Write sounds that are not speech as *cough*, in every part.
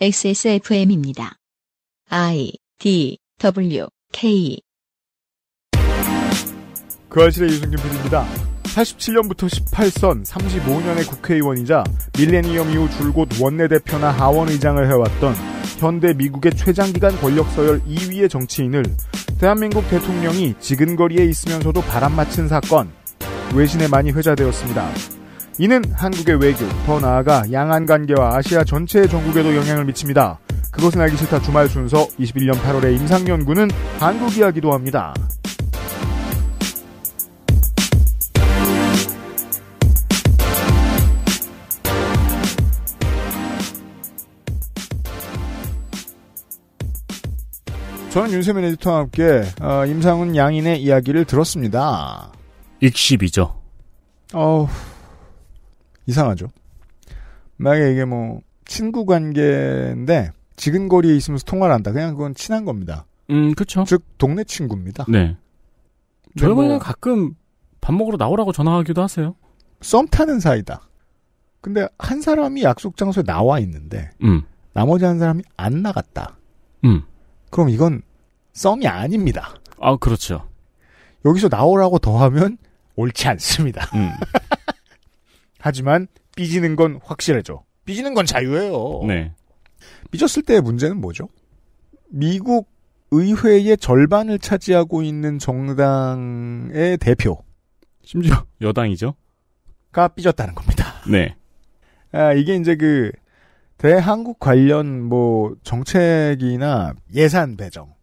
XSFM입니다. I D W K 그 아실의 유승균 PD입니다. 87년부터 18선 35년의 국회의원이자 밀레니엄 이후 줄곧 원내대표나 하원의장을 해왔던 현대 미국의 최장기간 권력서열 2위의 정치인을 대한민국 대통령이 지근거리에 있으면서도 바람맞힌 사건 외신에 많이 회자되었습니다. 이는 한국의 외교, 더 나아가 양안 관계와 아시아 전체의 전국에도 영향을 미칩니다. 그것은 알기 싫다 주말 순서 21년 8월에 임상연 구는 한국 이야기도 합니다. 저는 윤세민 에디터와 함께 어, 임상훈 양인의 이야기를 들었습니다. 익십이죠. 어 이상하죠. 만약에 이게 뭐 친구 관계인데 지금 거리에 있으면서 통화를 한다. 그냥 그건 친한 겁니다. 음, 그렇죠. 즉 동네 친구입니다. 네. 저희는 뭐, 가끔 밥 먹으러 나오라고 전화하기도 하세요. 썸 타는 사이다. 근데 한 사람이 약속 장소에 나와 있는데 음. 나머지 한 사람이 안 나갔다. 음. 그럼 이건 썸이 아닙니다. 아, 그렇죠. 여기서 나오라고 더하면 옳지 않습니다. 음. *laughs* 하지만 삐지는 건 확실해져. 삐지는 건 자유예요. 네. 삐졌을 때의 문제는 뭐죠? 미국 의회의 절반을 차지하고 있는 정당의 대표. 심지어 여당이죠. 가 삐졌다는 겁니다. 네. 아, 이게 이제 그 대한국 관련 뭐 정책이나 예산 배정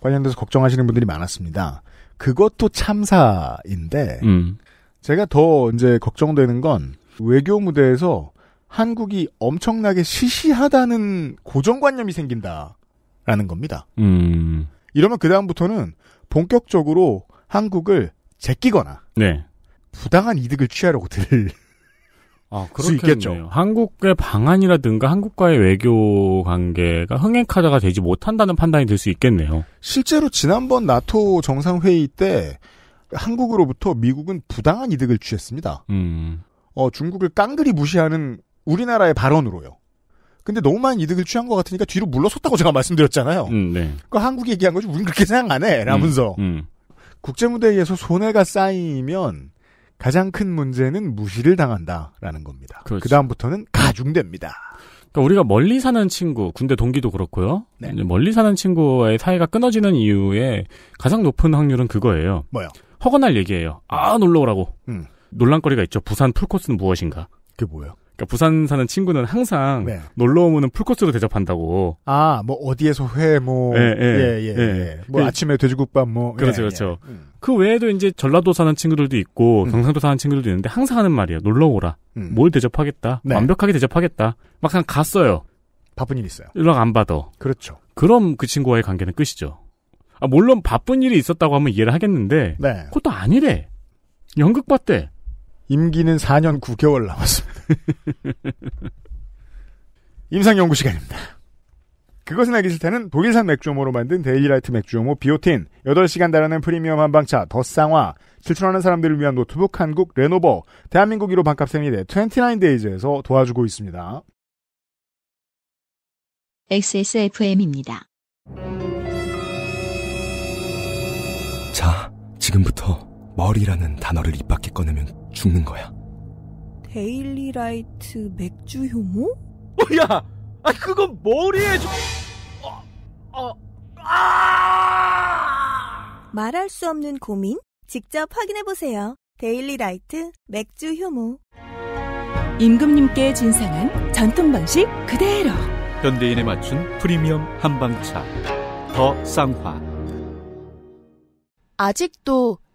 관련돼서 걱정하시는 분들이 많았습니다. 그것도 참사인데 음. 제가 더 이제 걱정되는 건 외교 무대에서 한국이 엄청나게 시시하다는 고정관념이 생긴다라는 겁니다. 음. 이러면 그 다음부터는 본격적으로 한국을 제끼거나 네. 부당한 이득을 취하려고 들. 아, 수 있겠죠. 한국의 방안이라든가 한국과의 외교 관계가 흥행 카드가 되지 못한다는 판단이 될 수 있겠네요. 실제로 지난번 나토 정상회의 때 한국으로부터 미국은 부당한 이득을 취했습니다. 음. 어, 중국을 깡그리 무시하는 우리나라의 발언으로요. 근데 너무 많은 이득을 취한 것 같으니까 뒤로 물러섰다고 제가 말씀드렸잖아요. 음, 네. 그 한국이 얘기한 거지 우린 그렇게 생각 안 해. 음, 라면서. 음, 음. 국제무대에서 손해가 쌓이면 가장 큰 문제는 무시를 당한다라는 겁니다. 그렇죠. 그다음부터는 가중됩니다. 그러니까 우리가 멀리 사는 친구, 군대 동기도 그렇고요. 네. 멀리 사는 친구와의 사이가 끊어지는 이유에 가장 높은 확률은 그거예요. 뭐요? 허건할 얘기예요. 아 놀러 오라고. 음. 논란거리가 있죠. 부산 풀코스는 무엇인가? 그게 뭐예요? 그러니까 부산 사는 친구는 항상 네. 놀러 오면은 풀코스로 대접한다고. 아, 뭐 어디에서 회, 뭐, 예, 예, 예, 예. 예. 예. 뭐 그 아침에 돼지국밥, 뭐. 예, 그렇죠, 그렇죠. 음. 그 외에도 이제 전라도 사는 친구들도 있고 음. 경상도 사는 친구들도 있는데 항상 하는 말이에요. 놀러 오라. 음. 뭘 대접하겠다. 네. 완벽하게 대접하겠다. 막 그냥 갔어요. 바쁜 일 있어요. 연락 안 받아. 그렇죠. 그럼 그 친구와의 관계는 끝이죠. 아, 물론 바쁜 일이 있었다고 하면 이해를 하겠는데 네. 그것도 아니래. 연극 봤대. 임기는 4년 9개월 남았습니다. *laughs* 임상연구 시간입니다. 그것은 알기 싫다는 독일산 맥주호모로 만든 데일리라이트 맥주호모 비오틴, 8시간 달하는 프리미엄 한방차 더쌍화, 실천하는 사람들을 위한 노트북 한국 레노버, 대한민국 1호 반값 생리대 29데이즈에서 도와주고 있습니다. XSFM입니다. 자, 지금부터 머리라는 단어를 입 밖에 꺼내면 죽는 거야. 데일리라이트 맥주 효모? 야, 아 그건 머리에 저... 어, 어, 아! 말할 수 없는 고민? 직접 확인해 보세요. 데일리라이트 맥주 효모. 임금님께 진상한 전통 방식 그대로. 현대인에 맞춘 프리미엄 한방차 더 쌍화. 아직도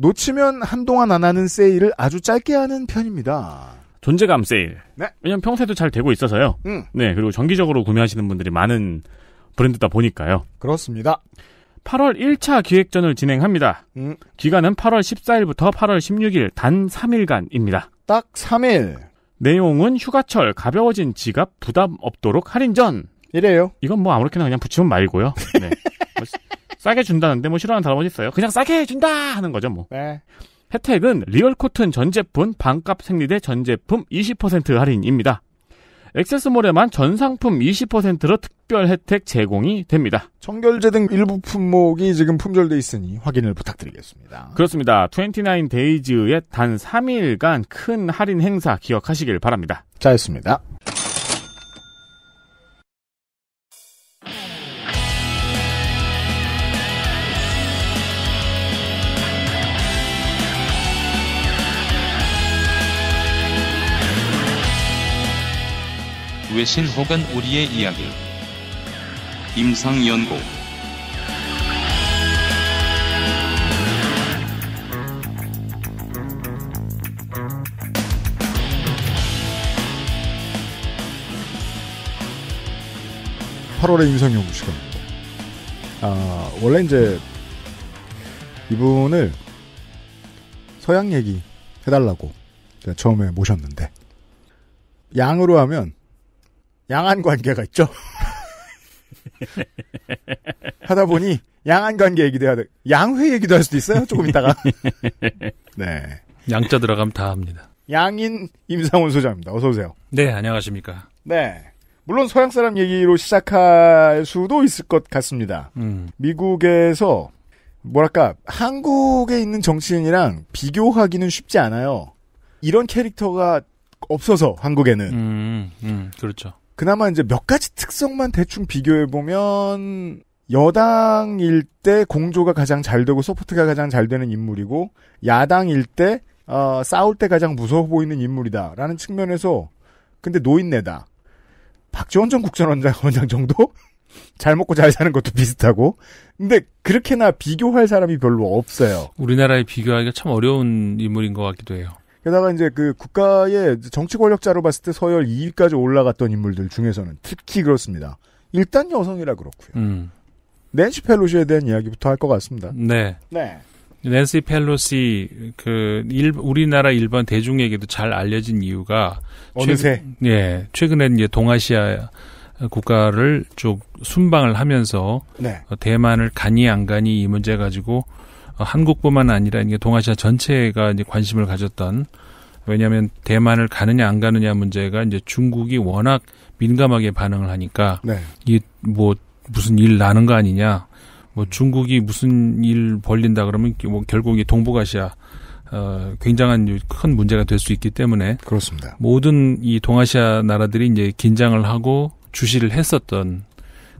놓치면 한동안 안 하는 세일을 아주 짧게 하는 편입니다. 존재감 세일. 네. 왜냐면 평소에도 잘 되고 있어서요. 음. 네. 그리고 정기적으로 구매하시는 분들이 많은 브랜드다 보니까요. 그렇습니다. 8월 1차 기획전을 진행합니다. 음. 기간은 8월 14일부터 8월 16일 단 3일간입니다. 딱 3일. 내용은 휴가철 가벼워진 지갑 부담 없도록 할인전. 이래요. 이건 뭐 아무렇게나 그냥 붙이면 말고요. 네. *laughs* 싸게 준다는데 뭐 싫어하는 단어가 있어요. 그냥 싸게 준다 하는 거죠 뭐. 네. 혜택은 리얼코튼 전제품 반값 생리대 전제품 20% 할인입니다. 액세스몰에만 전 상품 20%로 특별 혜택 제공이 됩니다. 청결제 등 일부 품목이 지금 품절돼 있으니 확인을 부탁드리겠습니다. 그렇습니다. 29데이즈의 단 3일간 큰 할인 행사 기억하시길 바랍니다. 자였습니다. 외신 혹은 우리의 이야기. 임상연구. (8월의) 임상연구 시간입니다 아 원래 이제 이분을 서양 얘기 해달라고 제가 처음에 모셨는데 양으로 하면 양안 관계가 있죠. *laughs* 하다 보니 양안 관계 얘기도 해야 돼. 양회 얘기도 할 수도 있어요. 조금 있다가. *laughs* 네. 양자 들어가면 다 합니다. 양인 임상훈 소장입니다. 어서 오세요. 네, 안녕하십니까. 네. 물론 서양 사람 얘기로 시작할 수도 있을 것 같습니다. 음. 미국에서 뭐랄까 한국에 있는 정치인이랑 비교하기는 쉽지 않아요. 이런 캐릭터가 없어서 한국에는. 음, 음, 그렇죠. 그나마 이제 몇 가지 특성만 대충 비교해 보면 여당일 때 공조가 가장 잘 되고 소프트가 가장 잘 되는 인물이고 야당일 때 어, 싸울 때 가장 무서워 보이는 인물이다라는 측면에서 근데 노인네다. 박지원 전 국정원장 원장 정도 *laughs* 잘 먹고 잘 사는 것도 비슷하고 근데 그렇게나 비교할 사람이 별로 없어요. 우리나라에 비교하기가 참 어려운 인물인 것 같기도 해요. 게다가 이제 그 국가의 정치 권력자로 봤을 때 서열 2위까지 올라갔던 인물들 중에서는 특히 그렇습니다. 일단 여성이라 그렇고요. 음. 낸시 펠로시에 대한 이야기부터 할 것 같습니다. 네. 네. 낸시 펠로시 그 일, 우리나라 일반 대중에게도 잘 알려진 이유가 어느새 최근, 예 최근엔 이제 동아시아 국가를 쭉 순방을 하면서 네. 어, 대만을 가니 안 가니 이 문제 가지고 어, 한국뿐만 아니라 이게 동아시아 전체가 이제 관심을 가졌던 왜냐하면 대만을 가느냐 안 가느냐 문제가 이제 중국이 워낙 민감하게 반응을 하니까 네. 이뭐 무슨 일 나는 거 아니냐 뭐 중국이 무슨 일 벌린다 그러면 뭐 결국 이 동북아시아 어, 굉장한 큰 문제가 될 수 있기 때문에 그렇습니다. 모든 이 동아시아 나라들이 이제 긴장을 하고 주시를 했었던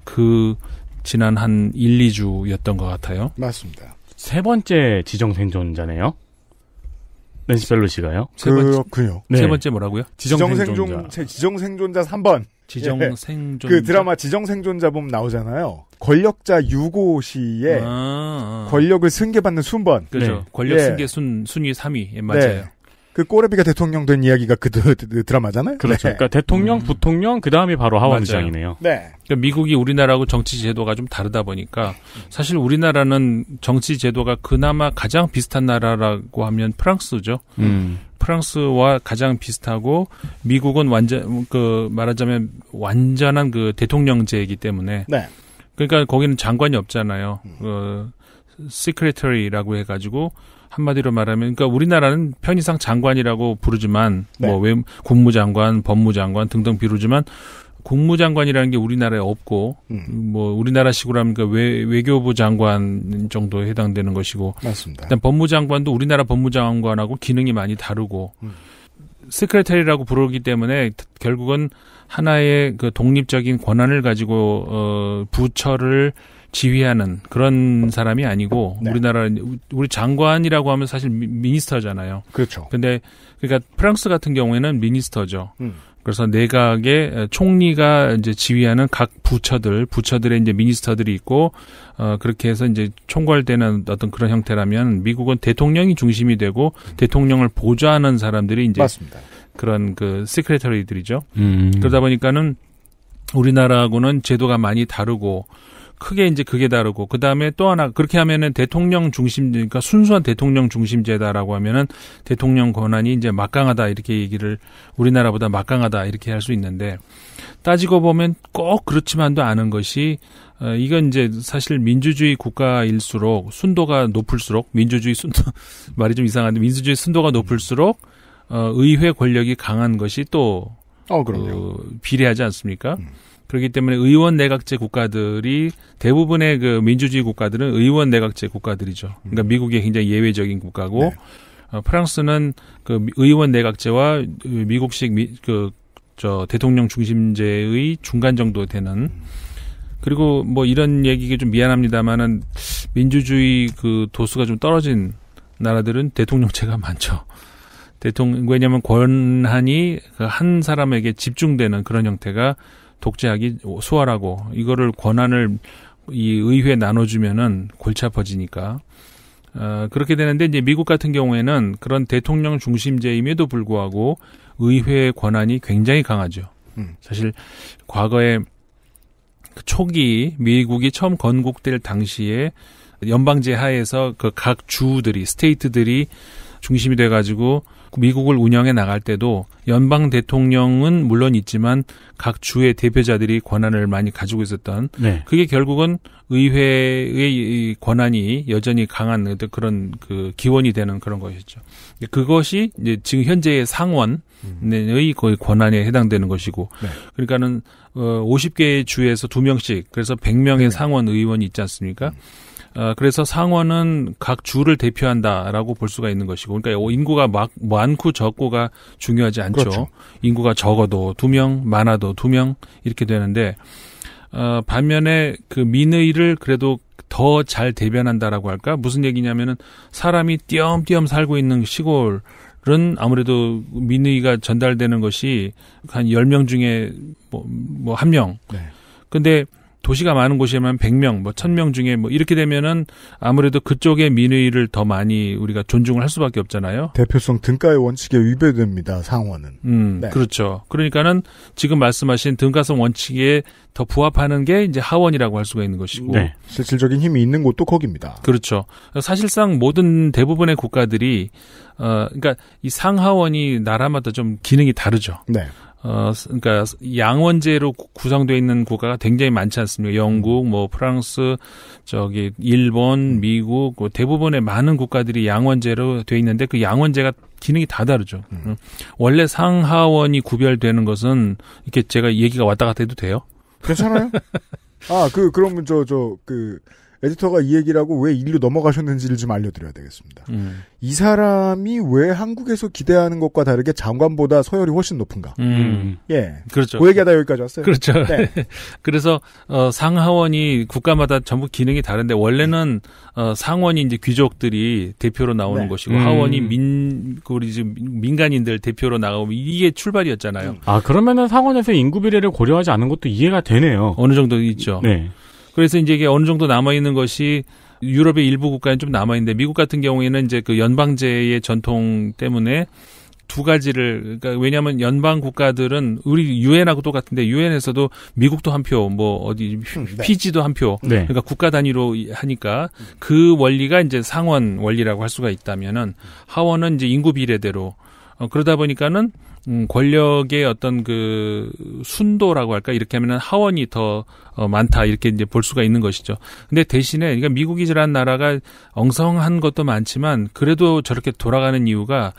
그 지난 한 1, 2주였던 것 같아요. 맞습니다. 세 번째 지정 생존자네요. 낸시 펠로시가요? 그렇군요. 네. 세 번째 뭐라고요? 지정 생존자. 지정 생존자 3번. 지정 생존자. 예. 그 드라마 지정 생존자 보면 나오잖아요. 권력자 유고 시에 아, 아. 권력을 승계받는 순번. 그렇죠. 네. 권력 예. 승계 순 순위 3위 예, 맞아요. 네. 그 꼬레비가 대통령 된 이야기가 그 드라마잖아요. 그렇죠. 네. 그러니까 대통령, 음. 부통령, 그 다음이 바로 하원장이네요 네. 그러니까 미국이 우리나라하고 정치 제도가 좀 다르다 보니까 사실 우리나라는 정치 제도가 그나마 가장 비슷한 나라라고 하면 프랑스죠. 음. 프랑스와 가장 비슷하고 미국은 완전 그 말하자면 완전한 그 대통령제이기 때문에. 네. 그러니까 거기는 장관이 없잖아요. 음. 그시크리터리라고 해가지고 한마디로 말하면 그러니까 우리나라는 편의상 장관이라고 부르지만 네. 뭐 외, 국무장관, 법무장관 등등 비루지만 국무장관이라는 게 우리나라에 없고 음. 뭐 우리나라식으로 하면 그러니까 외, 외교부 장관 정도에 해당되는 것이고 맞습니다. 일단 법무장관도 우리나라 법무장관하고 기능이 많이 다르고 음. 스크레터리라고 부르기 때문에 결국은 하나의 그 독립적인 권한을 가지고 어 부처를 지휘하는 그런 사람이 아니고 네. 우리나라 우리 장관이라고 하면 사실 미니스터잖아요. 그렇죠. 근데 그러니까 프랑스 같은 경우에는 미니스터죠. 음. 그래서 내각의 총리가 이제 지휘하는 각 부처들, 부처들의 이제 미니스터들이 있고, 어, 그렇게 해서 이제 총괄되는 어떤 그런 형태라면 미국은 대통령이 중심이 되고 음. 대통령을 보좌하는 사람들이 이제 맞습니다. 그런 그 시크레터리들이죠. 음. 그러다 보니까는 우리나라하고는 제도가 많이 다르고 크게 이제 그게 다르고 그 다음에 또 하나 그렇게 하면은 대통령 중심 그러니까 순수한 대통령 중심제다라고 하면은 대통령 권한이 이제 막강하다 이렇게 얘기를 우리나라보다 막강하다 이렇게 할 수 있는데 따지고 보면 꼭 그렇지만도 않은 것이 어, 이건 이제 사실 민주주의 국가일수록 순도가 높을수록 민주주의 순도 *laughs* 말이 좀 이상한데 민주주의 순도가 높을수록 어, 의회 권력이 강한 것이 또 어, 그럼요. 어, 비례하지 않습니까? 음. 그렇기 때문에 의원 내각제 국가들이 대부분의 그 민주주의 국가들은 의원 내각제 국가들이죠. 그러니까 음. 미국이 굉장히 예외적인 국가고 네. 어, 프랑스는 그 의원 내각제와 미국식 그, 저 대통령 중심제의 중간 정도 되는 음. 그리고 뭐 이런 얘기가 좀 미안합니다만은 민주주의 그 도수가 좀 떨어진 나라들은 대통령제가 *laughs* 많죠. 대통령 왜냐하면 권한이 그 한 사람에게 집중되는 그런 형태가 독재하기 수월하고 이거를 권한을 이 의회에 나눠주면은 골치 아파지니까 어, 그렇게 되는데 이제 미국 같은 경우에는 그런 대통령 중심제임에도 불구하고 의회의 권한이 굉장히 강하죠. 음. 사실 과거에 그 초기 미국이 처음 건국될 당시에 연방제 하에서 그 각 주들이 스테이트들이 중심이 돼가지고 미국을 운영해 나갈 때도 연방 대통령은 물론 있지만 각 주의 대표자들이 권한을 많이 가지고 있었던 네. 그게 결국은 의회의 권한이 여전히 강한 그런 그 기원이 되는 그런 것이죠. 그것이 이제 지금 현재의 상원의 거의 권한에 해당되는 것이고 네. 그러니까는 어 50개의 주에서 2명씩 그래서 100명의 네. 상원 의원이 있지 않습니까? 음. 어, 그래서 상원은 각 주를 대표한다라고 볼 수가 있는 것이고, 그러니까 인구가 막, 많고 적고가 중요하지 않죠. 그렇죠. 인구가 적어도 두 명, 많아도 두 명 이렇게 되는데, 어, 반면에 그 민의를 그래도 더 잘 대변한다라고 할까? 무슨 얘기냐면은 사람이 띄엄띄엄 살고 있는 시골 은 아무래도 민의가 전달되는 것이 한 10명 중에 뭐, 뭐, 한 명. 네. 근데 도시가 많은 곳이면 100명, 뭐 1000명 중에 뭐 이렇게 되면은 아무래도 그쪽의 민의를 더 많이 우리가 존중을 할 수밖에 없잖아요. 대표성 등가의 원칙에 위배됩니다. 상원은. 음, 네. 그렇죠. 그러니까는 지금 말씀하신 등가성 원칙에 더 부합하는 게 이제 하원이라고 할 수가 있는 것이고 네. 실질적인 힘이 있는 곳도 거기입니다. 그렇죠. 사실상 모든 대부분의 국가들이 어 그러니까 이 상하원이 나라마다 좀 기능이 다르죠. 네. 어, 그러니까 양원제로 구성되어 있는 국가가 굉장히 많지 않습니까? 영국, 뭐 프랑스, 저기 일본, 음. 미국, 뭐 대부분의 많은 국가들이 양원제로 되어 있는데 그 양원제가 기능이 다 다르죠. 음. 음. 원래 상하원이 구별되는 것은 이렇게 제가 얘기가 왔다 갔다 해도 돼요? 괜찮아요? *laughs* 아, 그 그러면 저저그 에디터가 이 얘기를 하고 왜 일로 넘어가셨는지를 좀 알려드려야 되겠습니다. 음. 이 사람이 왜 한국에서 기대하는 것과 다르게 장관보다 서열이 훨씬 높은가? 음. 예. 그렇죠. 그 얘기하다 여기까지 왔어요. 그렇죠. 네. *laughs* 그래서, 어, 상하원이 국가마다 전부 기능이 다른데, 원래는, 어, 상원이 이제 귀족들이 대표로 나오는 네. 것이고, 음. 하원이 민, 그 우리 지금 민간인들 대표로 나오면 이게 출발이었잖아요. 음. 아, 그러면은 상원에서 인구 비례를 고려하지 않은 것도 이해가 되네요. 어느 정도 있죠. 네. 그래서 이제 이게 어느 정도 남아 있는 것이 유럽의 일부 국가는 좀 남아 있는데 미국 같은 경우에는 이제 그 연방제의 전통 때문에 두 가지를 그러니까 왜냐하면 연방 국가들은 우리 유엔하고 똑같은데 유엔에서도 미국도 한 표, 뭐 어디 음, 네. 피지도 한 표, 네. 그러니까 국가 단위로 하니까 그 원리가 이제 상원 원리라고 할 수가 있다면은 하원은 이제 인구 비례대로 어, 그러다 보니까는 음, 권력의 어떤 그 순도라고 할까 이렇게 하면은 하원이 더 어, 많다 이렇게 이제 볼 수가 있는 것이죠. 근데 대신에 그러니까 미국이라는 나라가 엉성한 것도 많지만 그래도 저렇게 돌아가는 이유가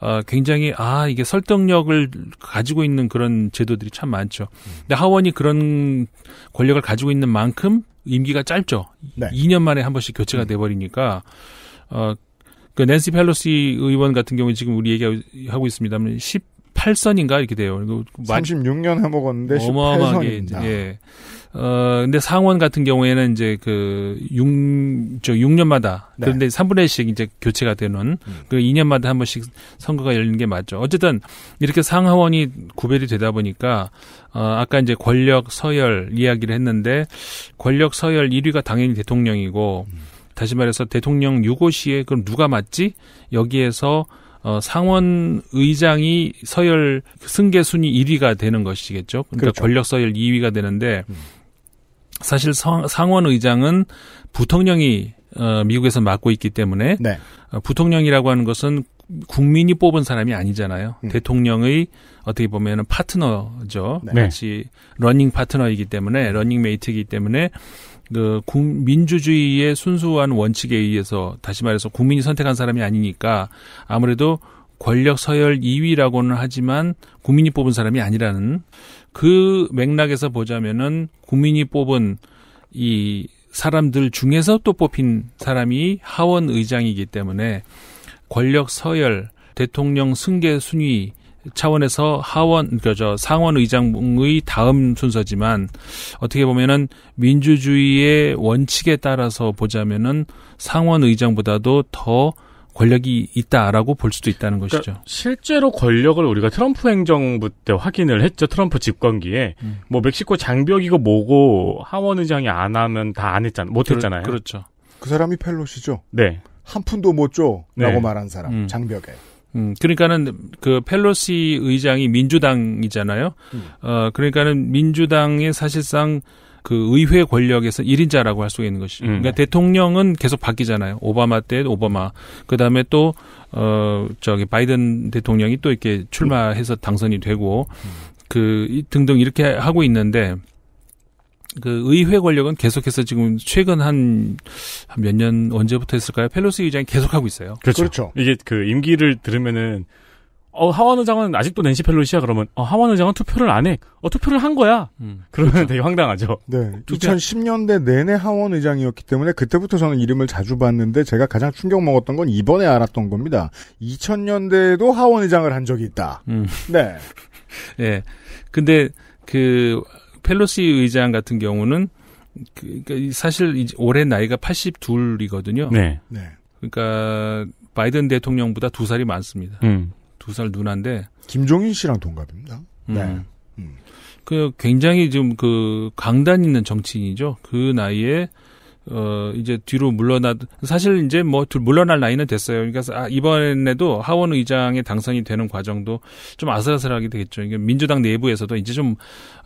어, 굉장히 아 이게 설득력을 가지고 있는 그런 제도들이 참 많죠. 근데 하원이 그런 권력을 가지고 있는 만큼 임기가 짧죠. 네. 2년 만에 한 번씩 교체가 음. 돼 버리니까 어. 그 낸시 펠로시 의원 같은 경우는 지금 우리 얘기하고 있습니다만 10 18선인가 이렇게 돼요. 그리고 36년 해먹었는데 어8하게니다 예. 어, 근데 상원 같은 경우에는 이제 그 6, 저 6년마다 네. 그런데 3분의 1씩 이제 교체가 되는 음. 그 2년마다 한 번씩 선거가 열리는 게 맞죠. 어쨌든 이렇게 상하원이 구별이 되다 보니까 어, 아까 이제 권력 서열 이야기를 했는데 권력 서열 1위가 당연히 대통령이고 음. 다시 말해서 대통령 유고시에 그럼 누가 맞지? 여기에서 어, 상원 의장이 서열 승계 순위 1위가 되는 것이겠죠. 그러니까 그렇죠. 권력 서열 2위가 되는데 음. 사실 상원 의장은 부통령이 어, 미국에서 맡고 있기 때문에 네. 어, 부통령이라고 하는 것은 국민이 뽑은 사람이 아니잖아요. 음. 대통령의 어떻게 보면은 파트너죠. 네. 같이 러닝 파트너이기 때문에 러닝 메이트이기 때문에 그 민주주의의 순수한 원칙에 의해서 다시 말해서 국민이 선택한 사람이 아니니까 아무래도 권력 서열 2위라고는 하지만 국민이 뽑은 사람이 아니라는 그 맥락에서 보자면은 국민이 뽑은 이 사람들 중에서 또 뽑힌 사람이 하원 의장이기 때문에 권력 서열, 대통령 승계 순위 차원에서 하원 그러니저 상원 의장의 다음 순서지만 어떻게 보면은 민주주의의 원칙에 따라서 보자면은 상원 의장보다도 더 권력이 있다라고 볼 수도 있다는 그러니까 것이죠. 실제로 권력을 우리가 트럼프 행정부 때 확인을 했죠. 트럼프 집권기에 음. 뭐 멕시코 장벽이고 뭐고 하원 의장이 안 하면 다 안 했잖아. 못 했잖아요. 그렇죠. 그 사람이 펠로시죠. 네. 한 푼도 못 줘라고 네. 말한 사람 음. 장벽에. 음, 그러니까는 그 펠로시 의장이 민주당이잖아요. 음. 어, 그러니까는 민주당의 사실상 그 의회 권력에서 1인자라고 할 수 있는 것이죠. 음. 그러니까 대통령은 계속 바뀌잖아요. 오바마 때 오바마. 그 다음에 또, 어, 저기 바이든 대통령이 또 이렇게 출마해서 당선이 되고, 음. 그, 등등 이렇게 하고 있는데, 그 의회 권력은 계속해서 지금 최근 한 몇 년 언제부터 했을까요? 펠로시 의장이 계속하고 있어요. 그렇죠. 그렇죠. 이게 그 임기를 들으면은 어 하원 의장은 아직도 낸시 펠로시야 그러면 어 하원 의장은 투표를 안 해. 어 투표를 한 거야. 음. 그러면 그렇죠. 되게 황당하죠. 네. 투표... 2010년대 내내 하원 의장이었기 때문에 그때부터 저는 이름을 자주 봤는데 제가 가장 충격 먹었던 건 이번에 알았던 겁니다. 2000년대에도 하원 의장을 한 적이 있다. 음. 네. *laughs* 예. 네. 근데 그 펠로시 의장 같은 경우는 그, 그러니까 사실 올해 나이가 82이거든요. 네. 네. 그러니까 바이든 대통령보다 두 살이 많습니다. 음. 두살 누나인데 김종인 씨랑 동갑입니다. 음. 네. 음. 그 굉장히 좀 그 강단 있는 정치인이죠. 그 나이에 어 이제 뒤로 물러나 사실 이제 뭐 물러날 나이는 됐어요. 그러니까 아, 이번에도 하원 의장에 당선이 되는 과정도 좀 아슬아슬하게 되겠죠. 이게 민주당 내부에서도 이제 좀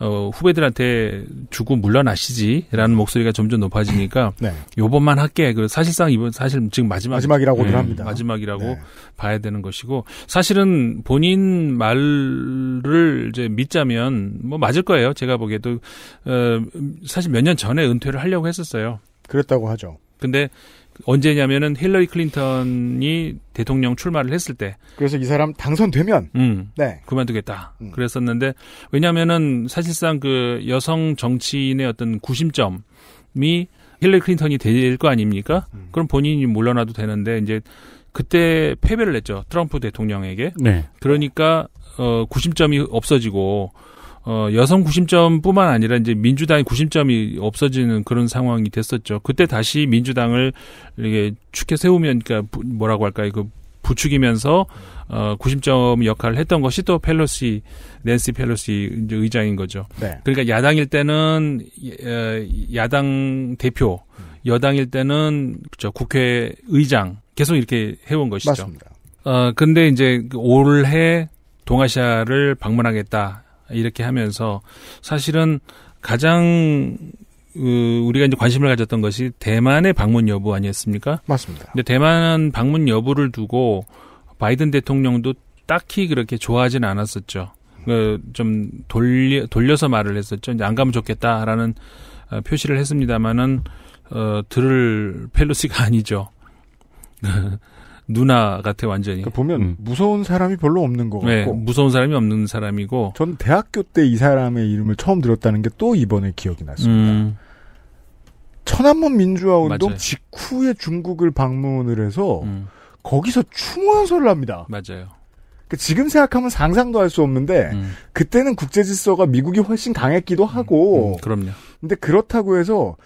어, 후배들한테 주고 물러나시지라는 목소리가 점점 높아지니까 *laughs* 네. 요번만 할게. 그 사실상 이번 사실 지금 마지막 마지막이라고들 네, 합니다. 마지막이라고 네. 봐야 되는 것이고 사실은 본인 말을 이제 믿자면 뭐 맞을 거예요. 제가 보기에도 어, 사실 몇 년 전에 은퇴를 하려고 했었어요. 그랬다고 하죠. 근데 언제냐면은 힐러리 클린턴이 대통령 출마를 했을 때. 그래서 이 사람 당선되면. 음, 네. 그만두겠다. 음. 그랬었는데 왜냐면은 사실상 그 여성 정치인의 어떤 구심점이 힐러리 클린턴이 될 거 아닙니까? 음. 그럼 본인이 물러나도 되는데 이제 그때 패배를 했죠 트럼프 대통령에게. 네. 그러니까 어 구심점이 없어지고 어, 여성 구심점뿐만 아니라 이제 민주당의 구심점이 없어지는 그런 상황이 됐었죠. 그때 다시 민주당을 이게 렇 축해 세우면 그러니까 뭐라고 할까요? 그 부추기면서 어, 구심점 역할을 했던 것이 또 펠로시 낸시 펠로시 이제 의장인 거죠. 네. 그러니까 야당일 때는 어, 야당 대표, 음. 여당일 때는 그쵸, 국회 의장 계속 이렇게 해온 것이죠. 맞습니다. 어, 근데 이제 올해 동아시아를 방문하겠다 이렇게 하면서 사실은 가장 그, 우리가 이제 관심을 가졌던 것이 대만의 방문 여부 아니었습니까? 맞습니다. 근데 대만 방문 여부를 두고 바이든 대통령도 딱히 그렇게 좋아하진 않았었죠. 그좀 돌려 돌려서 말을 했었죠. 이제 안 가면 좋겠다라는 어, 표시를 했습니다마는 어, 들을 펠로시가 *laughs* 아니죠. 누나 같아 완전히. 니까 그러니까 보면 음. 무서운 사람이 별로 없는 거 네, 같고. 네, 무서운 사람이 없는 사람이고. 전 대학교 때 이 사람의 이름을 처음 들었다는 게 또 이번에 기억이 났습니다. 음. 천안문 민주화 운동 직후에 중국을 방문을 해서 음. 거기서 춤 연설을 합니다. 맞아요. 그러니까 지금 생각하면 상상도 할 수 없는데 음. 그때는 국제 질서가 미국이 훨씬 강했기도 하고. 음, 음, 그럼요. 근데 그렇다고 해서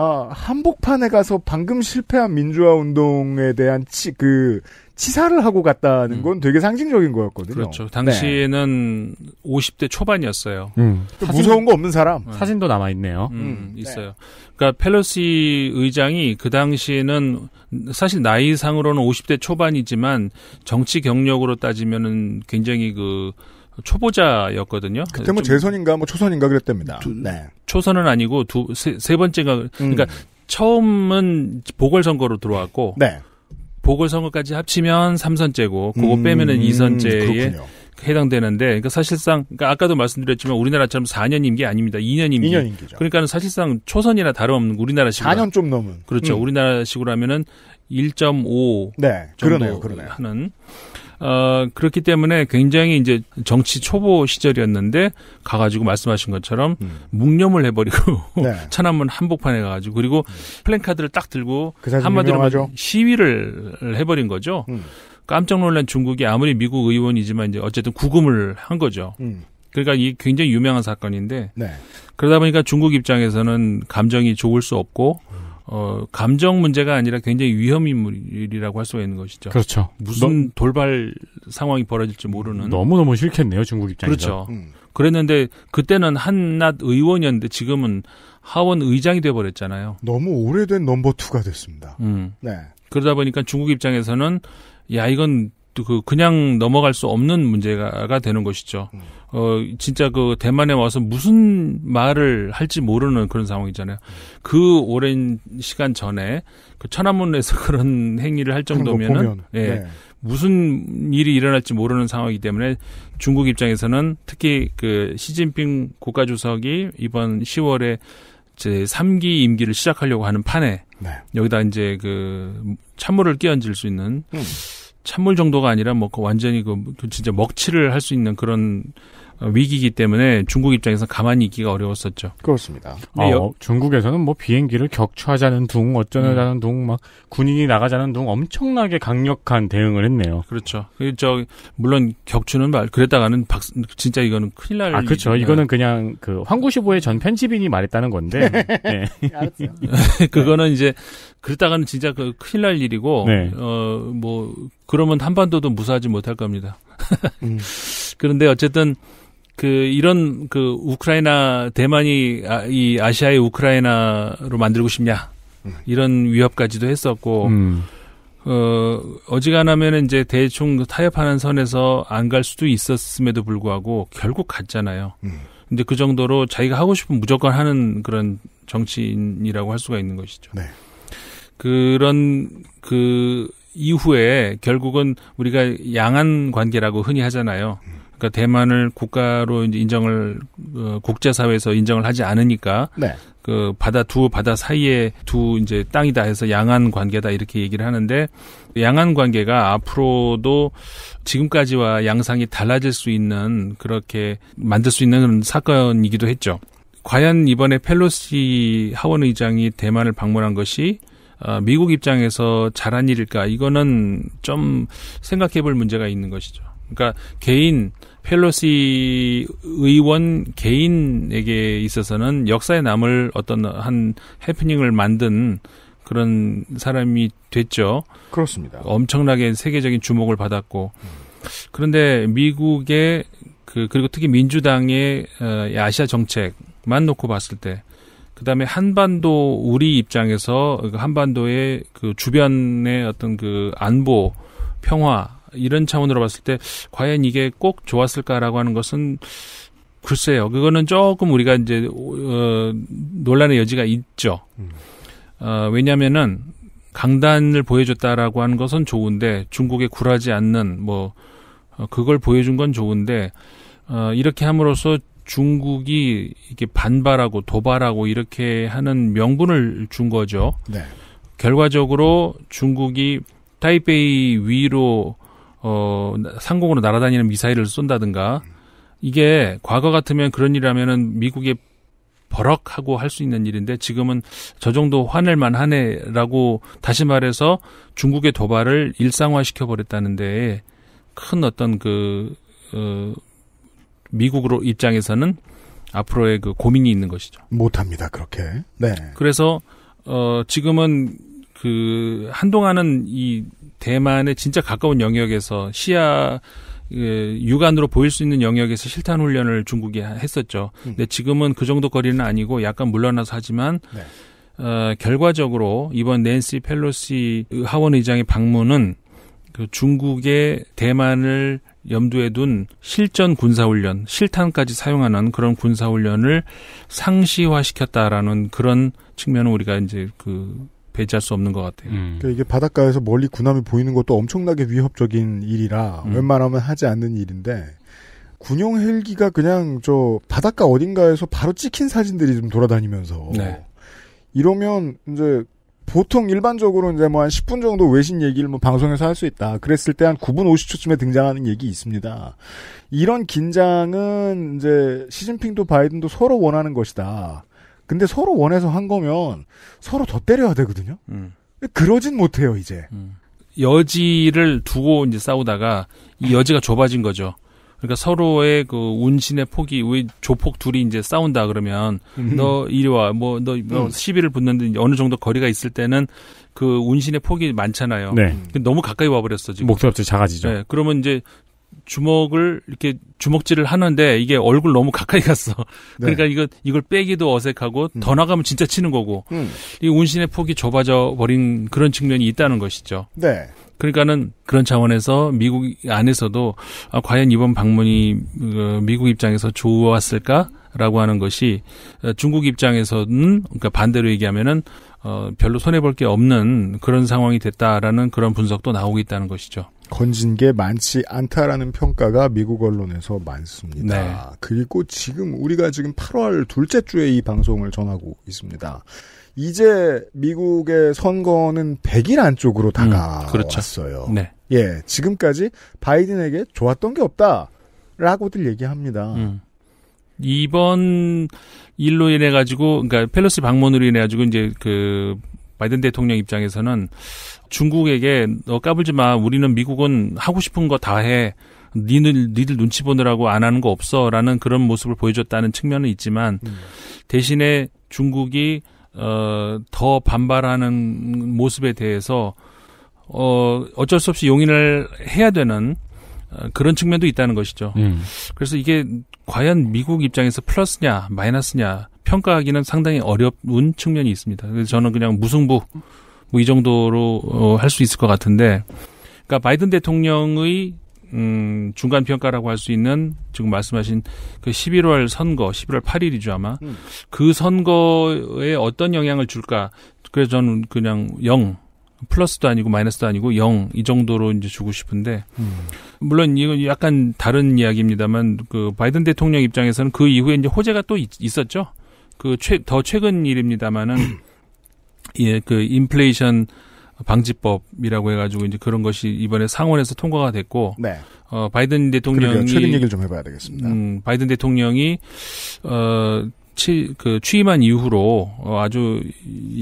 아, 한복판에 가서 방금 실패한 민주화 운동에 대한 치, 그, 치사를 하고 갔다는 음. 건 되게 상징적인 거였거든요. 그렇죠. 네. 당시에는 네. 50대 초반이었어요. 음. 사진, 무서운 거 없는 사람. 음. 사진도 남아있네요. 음, 음, 네. 있어요. 네. 그러니까 펠로시 의장이 그 당시에는 사실 나이상으로는 50대 초반이지만 정치 경력으로 따지면은 굉장히 그 초보자였거든요. 그때 뭐 재선인가 뭐 초선인가 그랬답니다. 두, 네. 초선은 아니고 두세 세 번째가 그러니까 음. 처음은 보궐선거로 들어왔고 네. 보궐선거까지 합치면 3선째고 그거 음, 빼면은 2선째에 그렇군요. 해당되는데 그러니까 사실상 그러니까 아까도 말씀드렸지만 우리나라처럼 4년 임기 아닙니다. 2년 임기. 2년 임기죠. 그러니까 는 사실상 초선이나 다름없는 우리나라식으로 4년 좀 넘은. 그렇죠. 음. 우리나라식으로 하면은 1.5 네. 정도 그러네요. 그러네요. 하는 어, 그렇기 때문에 굉장히 이제 정치 초보 시절이었는데 가가지고 말씀하신 것처럼 음. 묵념을 해버리고 *laughs* 네. *laughs* 천안문 한복판에 가가지고 그리고 음. 플랜카드를 딱 들고 그 한마디로 시위를 해버린 거죠. 음. 깜짝 놀란 중국이 아무리 미국 의원이지만 이제 어쨌든 구금을 한 거죠. 음. 그러니까 이 굉장히 유명한 사건인데 네. 그러다 보니까 중국 입장에서는 감정이 좋을 수 없고 어, 감정 문제가 아니라 굉장히 위험인물이라고 할 수가 있는 것이죠. 그렇죠. 무슨 너, 돌발 상황이 벌어질지 모르는. 너무너무 싫겠네요, 중국 입장에서. 그렇죠. 음. 그랬는데 그때는 한낱 의원이었는데 지금은 하원 의장이 돼버렸잖아요. 너무 오래된 넘버 투가 됐습니다. 음. 네. 그러다 보니까 중국 입장에서는 야, 이건 그 그냥 넘어갈 수 없는 문제가 되는 것이죠. 음. 어, 진짜 그 대만에 와서 무슨 말을 할지 모르는 그런 상황이잖아요. 그 오랜 시간 전에 그 천안문에서 *laughs* 그런 행위를 할 정도면은 예. 네. 무슨 일이 일어날지 모르는 상황이기 때문에 중국 입장에서는 특히 그 시진핑 국가주석이 이번 10월에 제 3기 임기를 시작하려고 하는 판에 네. 여기다 이제 그참물을 끼얹을 수 있는 음. 찬물 정도가 아니라 뭐 그 완전히 그 진짜 먹칠을 할 수 있는 그런 어, 위기이기 때문에 중국 입장에서 가만히 있기가 어려웠었죠. 그렇습니다. 어, 여... 중국에서는 뭐 비행기를 격추하자는 둥, 어쩌자는 음. 둥, 막 군인이 나가자는 둥 엄청나게 강력한 대응을 했네요. 그렇죠. 그 저 물론 격추는 말 그랬다가는 박 진짜 이거는 큰일 날. 아 그렇죠. 일이니까. 이거는 그냥 그황구시보의전 편집인이 말했다는 건데. 네. 예. *laughs* *laughs* 그거는 이제 그랬다가는 진짜 그 큰일 날 일이고 네. 어뭐 그러면 한반도도 무사하지 못할 겁니다. 음. *laughs* 그런데 어쨌든 그 이런 그 우크라이나 대만이 아, 이 아시아의 우크라이나로 만들고 싶냐 음. 이런 위협까지도 했었고 음. 어, 어지간하면 이제 대충 타협하는 선에서 안 갈 수도 있었음에도 불구하고 결국 갔잖아요. 음. 근데 그 정도로 자기가 하고 싶은 무조건 하는 그런 정치인이라고 할 수가 있는 것이죠. 네. 그런 그 이후에 결국은 우리가 양안 관계라고 흔히 하잖아요. 음. 그러니까 대만을 국가로 인정을 어, 국제사회에서 인정을 하지 않으니까 네. 그 바다 두 바다 사이에 두 이제 땅이다 해서 양안 관계다 이렇게 얘기를 하는데 양안 관계가 앞으로도 지금까지와 양상이 달라질 수 있는 그렇게 만들 수 있는 사건이기도 했죠. 과연 이번에 펠로시 하원 의장이 대만을 방문한 것이 어, 미국 입장에서 잘한 일일까? 이거는 좀 생각해 볼 문제가 있는 것이죠. 그러니까 개인 펠로시 의원 개인에게 있어서는 역사에 남을 어떤 한 해프닝을 만든 그런 사람이 됐죠. 그렇습니다. 엄청나게 세계적인 주목을 받았고 음. 그런데 미국의 그 그리고 특히 민주당의 어, 아시아 정책만 놓고 봤을 때 그다음에 한반도 우리 입장에서 그 한반도의 그 주변의 어떤 그 안보 평화 이런 차원으로 봤을 때 과연 이게 꼭 좋았을까라고 하는 것은 글쎄요. 그거는 조금 우리가 이제 어, 논란의 여지가 있죠. 음. 어, 왜냐하면은 강단을 보여줬다라고 하는 것은 좋은데 중국에 굴하지 않는 뭐 어, 그걸 보여준 건 좋은데 어, 이렇게 함으로써 중국이 이렇게 반발하고 도발하고 이렇게 하는 명분을 준 거죠. 네. 결과적으로 중국이 타이베이 위로 어, 상공으로 날아다니는 미사일을 쏜다든가 이게 과거 같으면 그런 일이라면은 미국의 버럭하고 할 수 있는 일인데 지금은 저 정도 화낼만 하네라고 다시 말해서 중국의 도발을 일상화시켜 버렸다는데 큰 어떤 그 어, 미국으로 입장에서는 앞으로의 그 고민이 있는 것이죠. 못합니다 그렇게. 네. 그래서 어 지금은 그 한동안은 이 대만의 진짜 가까운 영역에서 시야 그, 육안으로 보일 수 있는 영역에서 실탄 훈련을 중국이 했었죠. 음. 근데 지금은 그 정도 거리는 아니고 약간 물러나서 하지만 네. 어, 결과적으로 이번 낸시 펠로시 하원 의장의 방문은 그 중국의 대만을 염두에 둔 실전 군사훈련, 실탄까지 사용하는 그런 군사훈련을 상시화시켰다라는 그런 측면은 우리가 이제 그 배제할 수 없는 것 같아요. 음. 그러니까 이게 바닷가에서 멀리 군함이 보이는 것도 엄청나게 위협적인 일이라 음. 웬만하면 하지 않는 일인데 군용 헬기가 그냥 저 바닷가 어딘가에서 바로 찍힌 사진들이 좀 돌아다니면서 네. 이러면 이제 보통 일반적으로 이제 뭐 한 10분 정도 외신 얘기를 뭐 방송에서 할 수 있다. 그랬을 때 한 9분 50초쯤에 등장하는 얘기 있습니다. 이런 긴장은 이제 시진핑도 바이든도 서로 원하는 것이다. 근데 서로 원해서 한 거면 서로 더 때려야 되거든요. 음. 그러진 못해요 이제. 음. 여지를 두고 이제 싸우다가 이 여지가 좁아진 거죠. 그러니까 서로의 그 운신의 폭이 왜 조폭 둘이 이제 싸운다 그러면 음. 너 이리 와뭐너너 뭐 음. 시비를 붙는데 어느 정도 거리가 있을 때는 그 운신의 폭이 많잖아요. 네. 너무 가까이 와버렸어 지금. 목표 없 작아지죠. 네. 그러면 이제 주먹을 이렇게 주먹질을 하는데 이게 얼굴 너무 가까이 갔어. *laughs* 그러니까 네. 그러니까 이거 이걸 빼기도 어색하고 음. 더 나가면 진짜 치는 거고. 음. 이 운신의 폭이 좁아져 버린 그런 측면이 있다는 것이죠. 네. 그러니까는 그런 차원에서 미국 안에서도 아, 과연 이번 방문이 어, 미국 입장에서 좋았을까? 라고 하는 것이 어, 중국 입장에서는 그러니까 반대로 얘기하면은 어 별로 손해 볼 게 없는 그런 상황이 됐다라는 그런 분석도 나오고 있다는 것이죠. 건진 게 많지 않다라는 평가가 미국 언론에서 많습니다. 네. 그리고 지금 우리가 지금 8월 둘째 주에 이 방송을 전하고 있습니다. 이제 미국의 선거는 100일 안쪽으로 다가왔어요. 음, 그렇죠. 네. 예, 지금까지 바이든에게 좋았던 게 없다라고들 얘기합니다. 음. 이번 일로 인해 가지고 그러니까 펠로시 방문으로 인해 가지고 이제 그 바이든 대통령 입장에서는 중국에게 너 까불지 마. 우리는 미국은 하고 싶은 거 다 해. 니들, 니들 눈치 보느라고 안 하는 거 없어. 라는 그런 모습을 보여줬다는 측면은 있지만 음. 대신에 중국이 어, 더 반발하는 모습에 대해서 어, 어쩔 수 없이 용인을 해야 되는 어, 그런 측면도 있다는 것이죠. 음. 그래서 이게 과연 미국 입장에서 플러스냐 마이너스냐 평가하기는 상당히 어려운 측면이 있습니다. 그래서 저는 그냥 무승부 뭐 이 정도로 어, 할수 있을 것 같은데, 그러니까 바이든 대통령의 음, 중간 평가라고 할 수 있는 지금 말씀하신 그 11월 선거, 11월 8일이죠 아마 음. 그 선거에 어떤 영향을 줄까? 그래서 저는 그냥 0 플러스도 아니고 마이너스도 아니고 0 이 정도로 이제 주고 싶은데 음. 물론 이건 약간 다른 이야기입니다만 그 바이든 대통령 입장에서는 그 이후에 이제 호재가 또 있, 었죠 그최더 최근 일입니다마는 *clears throat* 예그 인플레이션 방지법이라고 해가지고 이제 그런 것이 이번에 상원에서 통과가 됐고 네. 어 바이든 대통령이 그러게요. 최근 얘기를 좀 해봐야 되겠습니다. 음, 바이든 대통령이 어그 취임한 이후로 어, 아주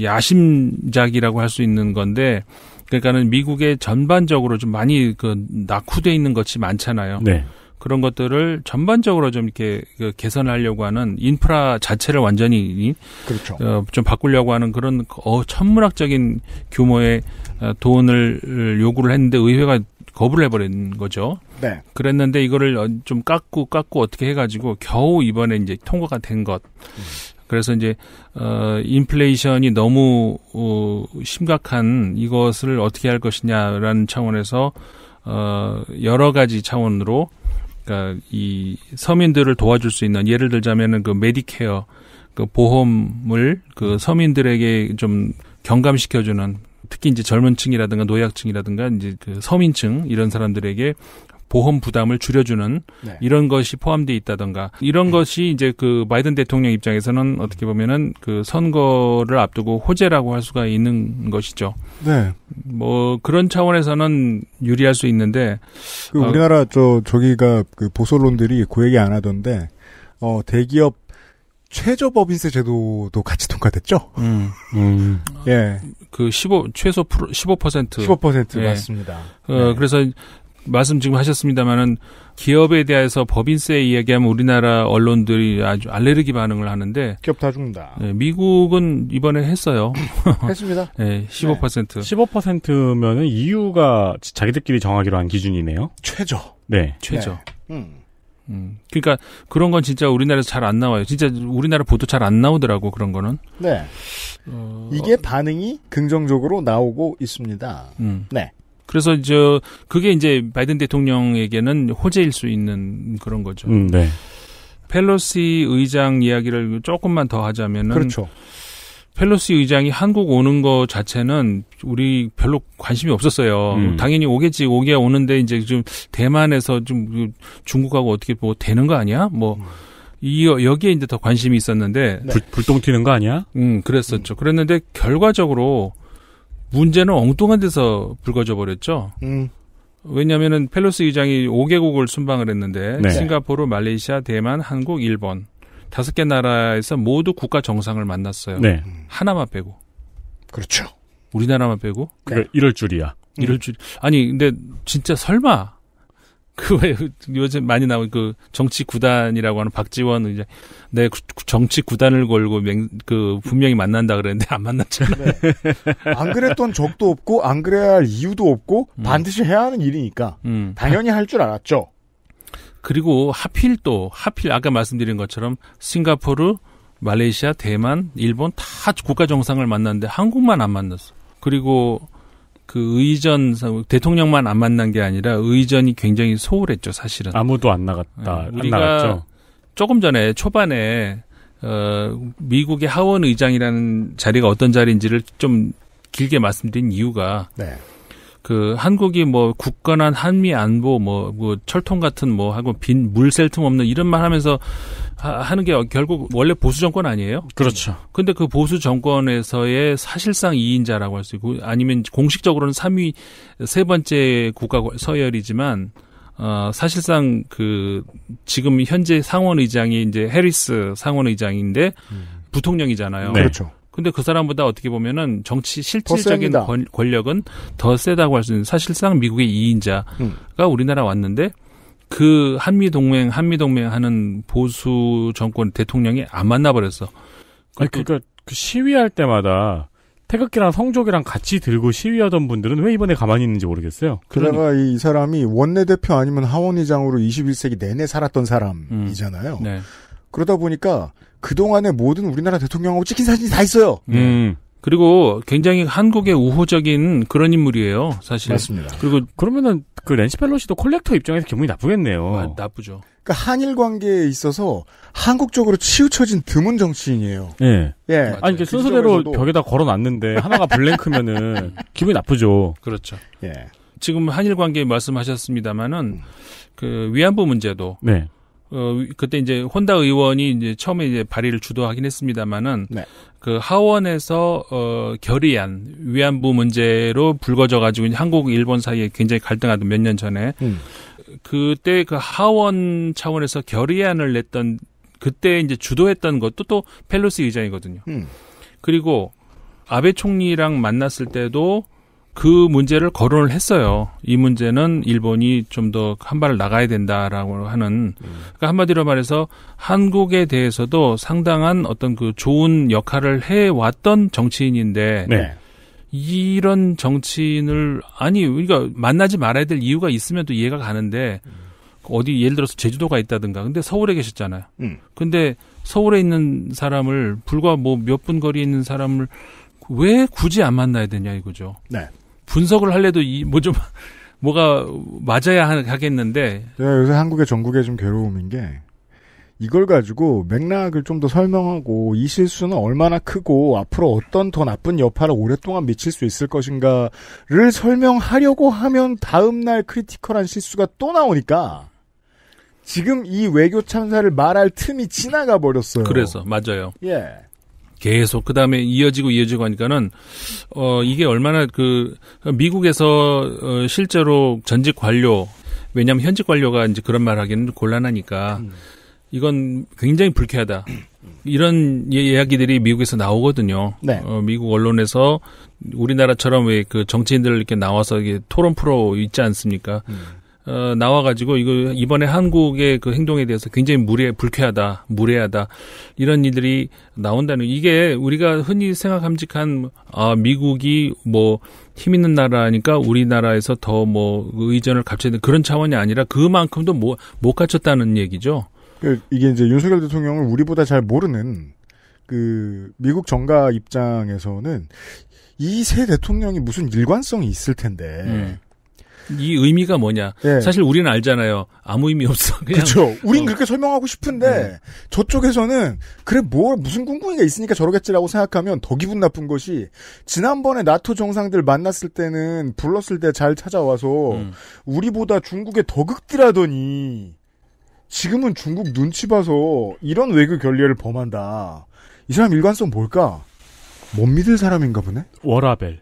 야심작이라고 할 수 있는 건데 그러니까는 미국의 전반적으로 좀 많이 그 낙후돼 있는 것이 많잖아요. 네. 그런 것들을 전반적으로 좀 이렇게 그 개선하려고 하는 인프라 자체를 완전히 그렇죠. 어, 좀 바꾸려고 하는 그런 어, 천문학적인 규모의 어, 돈을 요구를 했는데 의회가 거부를 해버린 거죠. 네. 그랬는데 이거를 어, 좀 깎고 깎고 어떻게 해가지고 겨우 이번에 이제 통과가 된 것. 그래서 이제 어 인플레이션이 너무 어, 심각한 이것을 어떻게 할 것이냐라는 차원에서 어 여러 가지 차원으로 그러니까 이 서민들을 도와줄 수 있는 예를 들자면은 그 메디케어 그 보험을 그 서민들에게 좀 경감시켜주는 특히 이제 젊은 층이라든가 노약층이라든가 이제 그 서민층 이런 사람들에게 보험 부담을 줄여주는 네. 이런 것이 포함돼 있다던가 이런 네. 것이 이제 그 바이든 대통령 입장에서는 어떻게 보면은 그 선거를 앞두고 호재라고 할 수가 있는 것이죠. 네. 뭐 그런 차원에서는 유리할 수 있는데 그 어, 우리나라 어, 저 저기가 그 보수론들이 고그 얘기 안 하던데 어 대기업 최저 법인세 제도도 같이 통과됐죠. 음. 음. 예. 그 15, 최소 15%. 15% 예. 맞습니다. 어, 네. 그래서 말씀 지금 하셨습니다만은 기업에 대해서 법인세 이야기하면 우리나라 언론들이 아주 알레르기 반응을 하는데 기업 다 죽는다. 네, 미국은 이번에 했어요. *laughs* 했습니다. 예, 네, 15%. 네. 15%면은 이유가 자기들끼리 정하기로 한 기준이네요. 최저. 네, 최저. 네. 음. 음. 그러니까 그런 건 진짜 우리나라에서 잘 안 나와요. 진짜 우리나라 보도 잘 안 나오더라고 그런 거는. 네. 어... 이게 반응이 긍정적으로 나오고 있습니다. 음. 네. 그래서 저 그게 이제 바이든 대통령에게는 호재일 수 있는 그런 거죠. 음, 네. 펠로시 의장 이야기를 조금만 더 하자면은 그렇죠. 펠로시 의장이 한국 오는 거 자체는 우리 별로 관심이 없었어요. 음. 당연히 오겠지. 오게 오는데 이제 좀 대만에서 좀 중국하고 어떻게 뭐 되는 거 아니야? 뭐 음. 이 여기에 이제 더 관심이 있었는데 네. 불, 불똥 튀는 거 아니야? 음, 그랬었죠. 그랬는데 결과적으로 문제는 엉뚱한 데서 불거져 버렸죠. 음. 왜냐하면은 펠로스 의장이 5개국을 순방을 했는데 네. 싱가포르, 말레이시아, 대만, 한국, 일본 다섯 개 나라에서 모두 국가 정상을 만났어요. 네. 하나만 빼고. 그렇죠. 우리나라만 빼고. 그래, 그러니까 이럴 줄이야. 이럴 음. 줄. 아니 근데 진짜 설마 그왜 요즘 많이 나오는그 정치 구단이라고 하는 박지원 이제 내 네, 정치 구단을 걸고 맹, 그 분명히 만난다 그랬는데 안 만났잖아요. 네. 안 그랬던 적도 없고 안 그래야 할 이유도 없고 음. 반드시 해야 하는 일이니까 음. 당연히 할 줄 알았죠. 그리고 하필 또 하필 아까 말씀드린 것처럼 싱가포르, 말레이시아, 대만, 일본 다 국가 정상을 만났는데 한국만 안 만났어. 그리고 그 의전 대통령만 안 만난 게 아니라 의전이 굉장히 소홀했죠 사실은 아무도 안 나갔다 네, 우리가 안 나갔죠. 조금 전에 초반에 어, 미국의 하원 의장이라는 자리가 어떤 자리인지를 좀 길게 말씀드린 이유가 네. 그 한국이 뭐 굳건한 한미 안보 뭐, 뭐 철통 같은 뭐 하고 빈 물 셀 틈 없는 이런 말 하면서 하, 는게 결국 원래 보수 정권 아니에요? 그렇죠. 근데 그 보수 정권에서의 사실상 2인자라고 할 수 있고 아니면 공식적으로는 3위 세 번째 국가 서열이지만 어, 사실상 그 지금 현재 상원 의장이 이제 해리스 상원 의장인데 음. 부통령이잖아요. 네. 그렇죠. 근데 그 사람보다 어떻게 보면은 정치 실질적인 권, 력은더 세다고 할 수 있는 사실상 미국의 2인자가 음. 우리나라 왔는데 그 한미 동맹 한미 동맹 하는 보수 정권 대통령이 안 만나 버렸어. 아니 그러니까 그 시위할 때마다 태극기랑 성조기랑 같이 들고 시위하던 분들은 왜 이번에 가만히 있는지 모르겠어요. 그러다니까이 사람이 원내대표 아니면 하원의장으로 21세기 내내 살았던 사람이잖아요. 음. 네. 그러다 보니까 그동안에 모든 우리나라 대통령하고 찍힌 사진이 다 있어요. 음. 그리고 굉장히 한국의 우호적인 그런 인물이에요, 사실. 맞습니다. 그리고 그러면은 그 렌시 펠로시도 콜렉터 입장에서 기분이 나쁘겠네요. 아, 나쁘죠. 그러니까 한일 관계에 있어서 한국 적으로 치우쳐진 드문 정치인이에요. 예. 예. 맞아요. 아니, 그 순서대로 그 벽에다 걸어놨는데 하나가 블랭크면은 *laughs* 기분이 나쁘죠. 그렇죠. 예. 지금 한일 관계 말씀하셨습니다만은 음. 그 위안부 문제도 네. 어, 그때 이제 혼다 의원이 이제 처음에 이제 발의를 주도하긴 했습니다만은 네. 그 하원에서 어, 결의안 위안부 문제로 불거져 가지고 이제 한국 일본 사이에 굉장히 갈등하던 몇 년 전에 음. 그때 그 하원 차원에서 결의안을 냈던 그때 이제 주도했던 것도 또 펠로시 의장이거든요. 음. 그리고 아베 총리랑 만났을 때도 그 문제를 거론을 했어요. 이 문제는 일본이 좀 더 한 발 나가야 된다라고 하는 그러니까 한마디로 말해서 한국에 대해서도 상당한 어떤 그 좋은 역할을 해 왔던 정치인인데 네. 이런 정치인을 아니 우리가 그러니까 만나지 말아야 될 이유가 있으면 또 이해가 가는데 어디 예를 들어서 제주도가 있다든가 근데 서울에 계셨잖아요. 음. 근데 서울에 있는 사람을 불과 뭐 몇 분 거리에 있는 사람을 왜 굳이 안 만나야 되냐 이거죠. 네. 분석을 할래도 이 뭐 좀 뭐가 맞아야 하겠는데. 제가 요새 한국의 전국에 좀 괴로움인 게 이걸 가지고 맥락을 좀 더 설명하고 이 실수는 얼마나 크고 앞으로 어떤 더 나쁜 여파를 오랫동안 미칠 수 있을 것인가를 설명하려고 하면 다음날 크리티컬한 실수가 또 나오니까 지금 이 외교 참사를 말할 틈이 지나가 버렸어요. 그래서 맞아요. 예. 계속 그 다음에 이어지고 이어지고 하니까는 어 이게 얼마나 그 미국에서 어, 실제로 전직 관료 왜냐하면 현직 관료가 이제 그런 말 하기는 곤란하니까 음. 이건 굉장히 불쾌하다. *clears throat* 이런 예, 이야기들이 미국에서 나오거든요. 네. 어, 미국 언론에서 우리나라처럼 왜 그 정치인들 이렇게 나와서 이게 토론 프로 있지 않습니까? 음. 어, 나와가지고 이거 이번에 한국의 그 행동에 대해서 굉장히 무례 불쾌하다 무례하다 이런 일들이 나온다는 이게 우리가 흔히 생각함직한 아 미국이 뭐 힘 있는 나라니까 우리나라에서 더뭐 그 의전을 갖춰야 그런 차원이 아니라 그만큼도 뭐, 못 갖췄다는 얘기죠. 그 이게 이제 윤석열 대통령을 우리보다 잘 모르는 그 미국 정가 입장에서는 이 새 대통령이 무슨 일관성이 있을 텐데 음. 이 의미가 뭐냐. 네. 사실 우리는 알잖아요. 아무 의미 없어. 그렇죠. 우린 어. 그렇게 설명하고 싶은데 네. 저쪽에서는 그래 뭐 무슨 궁금이가 있으니까 저러겠지라고 생각하면 더 기분 나쁜 것이 지난번에 나토 정상들 만났을 때는 불렀을 때 잘 찾아와서 음. 우리보다 중국에 더 극딜하더니 지금은 중국 눈치 봐서 이런 외교 결례를 범한다. 이 사람 일관성 뭘까? 못 믿을 사람인가 보네? 워라벨.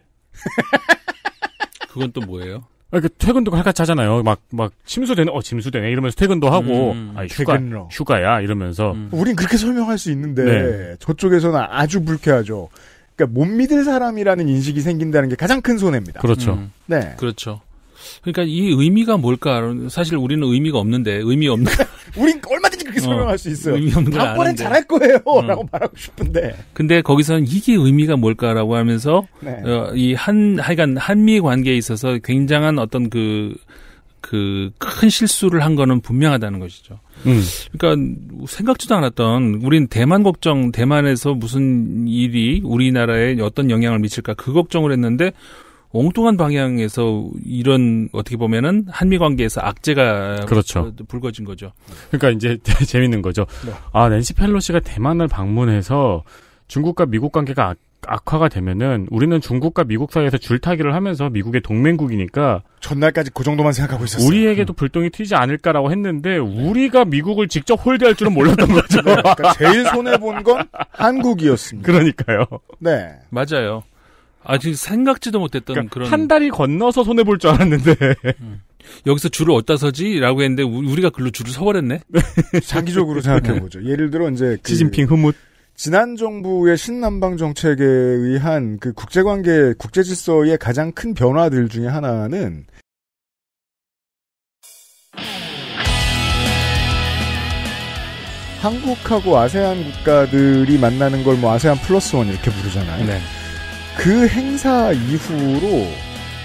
그건 또 뭐예요? 그러니까 퇴근도 할같이 하잖아요. 막, 막, 침수되네, 어, 침수되네, 이러면서 퇴근도 하고, 음, 음. 아니, 휴가, 퇴근러. 휴가야, 이러면서. 음. 우린 그렇게 설명할 수 있는데, 네. 저쪽에서는 아주 불쾌하죠. 그러니까 못 믿을 사람이라는 인식이 생긴다는 게 가장 큰 손해입니다. 그렇죠. 음. 네. 그렇죠. 그러니까 이 의미가 뭘까? 사실 우리는 의미가 없는데 의미 없는. *laughs* 우린 얼마 이렇게 어, 설명할 어, 수 있어요. 의미 없는 다음번엔 잘할 거예요. 어. 라고 말하고 싶은데. 근데 거기서는 이게 의미가 뭘까라고 하면서 네. 어, 이 한, 하여간 한미 관계에 있어서 굉장한 어떤 그, 그 큰 실수를 한 거는 분명하다는 것이죠. 음. 그러니까 생각지도 않았던 우린 대만 걱정, 대만에서 무슨 일이 우리나라에 어떤 영향을 미칠까 그 걱정을 했는데 엉뚱한 방향에서 이런 어떻게 보면은 한미 관계에서 악재가 그렇죠. 불거진 거죠. 그러니까 이제 *laughs* 재밌는 거죠. 네. 아 낸시 펠로시가 대만을 방문해서 중국과 미국 관계가 악, 악화가 되면은 우리는 중국과 미국 사이에서 줄타기를 하면서 미국의 동맹국이니까 전날까지 그 정도만 생각하고 있었어요. 우리에게도 불똥이 튀지 않을까라고 했는데 우리가 미국을 직접 홀대할 줄은 몰랐던 거죠. 네, 그러니까 제일 손해 본 건 한국이었습니다. *laughs* 그러니까요. 네, 맞아요. 아직 생각지도 못했던 그러니까 그런 한 달이 건너서 손해 볼 줄 알았는데 음. 여기서 줄을 어디다 서지라고 했는데 우리가 글로 줄을 서버렸네. 자기적으로 네. *laughs* 생각해 보죠. 예를 들어 이제 그 시진핑 흐뭇 지난 정부의 신남방 정책에 의한 그 국제관계 국제 질서의 가장 큰 변화들 중에 하나는 한국하고 아세안 국가들이 만나는 걸 뭐 아세안 플러스 원 이렇게 부르잖아요. 네. 그 행사 이후로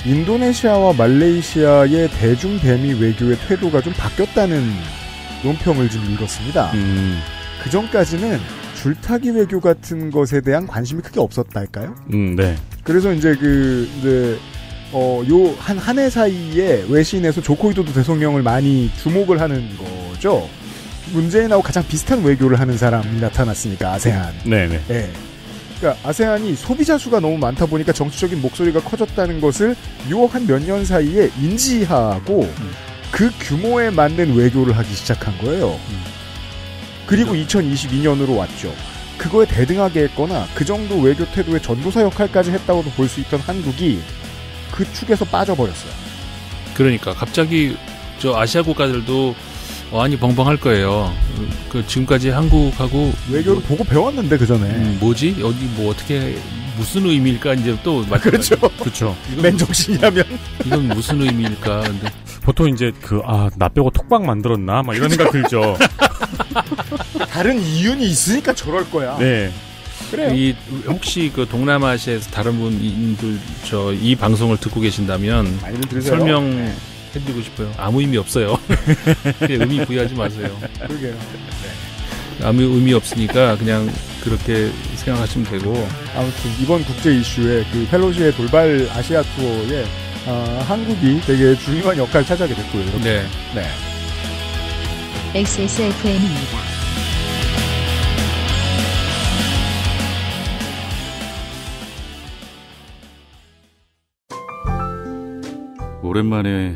인도네시아와 말레이시아의 대중 배미 외교의 태도가 좀 바뀌었다는 논평을 좀 읽었습니다. 음. 그 전까지는 줄타기 외교 같은 것에 대한 관심이 크게 없었달까요? 음, 네. 그래서 이제 그 이제 어요 한 한 해 사이에 외신에서 조코이도도 대통령을 많이 주목을 하는 거죠. 문재인하고 가장 비슷한 외교를 하는 사람이 나타났으니까 아세안. 네네. 네. 네. 예. 그러니까 아세안이 소비자 수가 너무 많다 보니까 정치적인 목소리가 커졌다는 것을 유혹 한몇 년 사이에 인지하고 음. 그 규모에 맞는 외교를 하기 시작한 거예요. 그리고 2022년으로 왔죠. 그거에 대등하게 했거나 그 정도 외교 태도의 전도사 역할까지 했다고도 볼 수 있던 한국이 그 축에서 빠져버렸어요. 그러니까 갑자기 저 아시아 국가들도 완이 벙벙할 거예요. 그 지금까지 한국하고 외교를 뭐 보고 배웠는데 그 전에 음, 뭐지 어디 뭐 어떻게 무슨 의미일까 이제 또 아, 그렇죠 *laughs* 그렇죠 맨정신이라면 이건 무슨 의미일까 근데 보통 이제 그아나 빼고 톡방 만들었나 막 이런 생각 들죠 *laughs* 다른 이유는 있으니까 저럴 거야 네 그래요 이 혹시 그 동남아시아에서 다른 분들 저 이 방송을 듣고 계신다면 설명 네. 해드리고 싶어요. 아무 의미 없어요. *laughs* 의미 부여하지 마세요. 그러게요. 네. 아무 의미 없으니까 그냥 그렇게 생각하시면 되고. 아무튼 이번 국제 이슈에 그 펠로시의 돌발 아시아 투어에 어, 한국이 되게 중요한 역할을 차지하게 됐고요. 이렇게. 네. 네. XSFM입니다. 오랜만에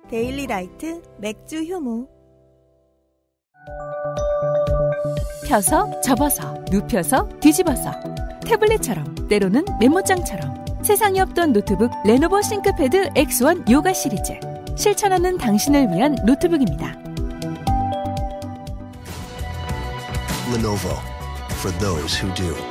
데일리 라이트 맥주 효모 펴서 접어서 눕혀서 뒤집어서 태블릿처럼 때로는 메모장처럼 세상에 없던 노트북 레노버 싱크패드 X1 요가 시리즈 실천하는 당신을 위한 노트북입니다. Lenovo for those who do.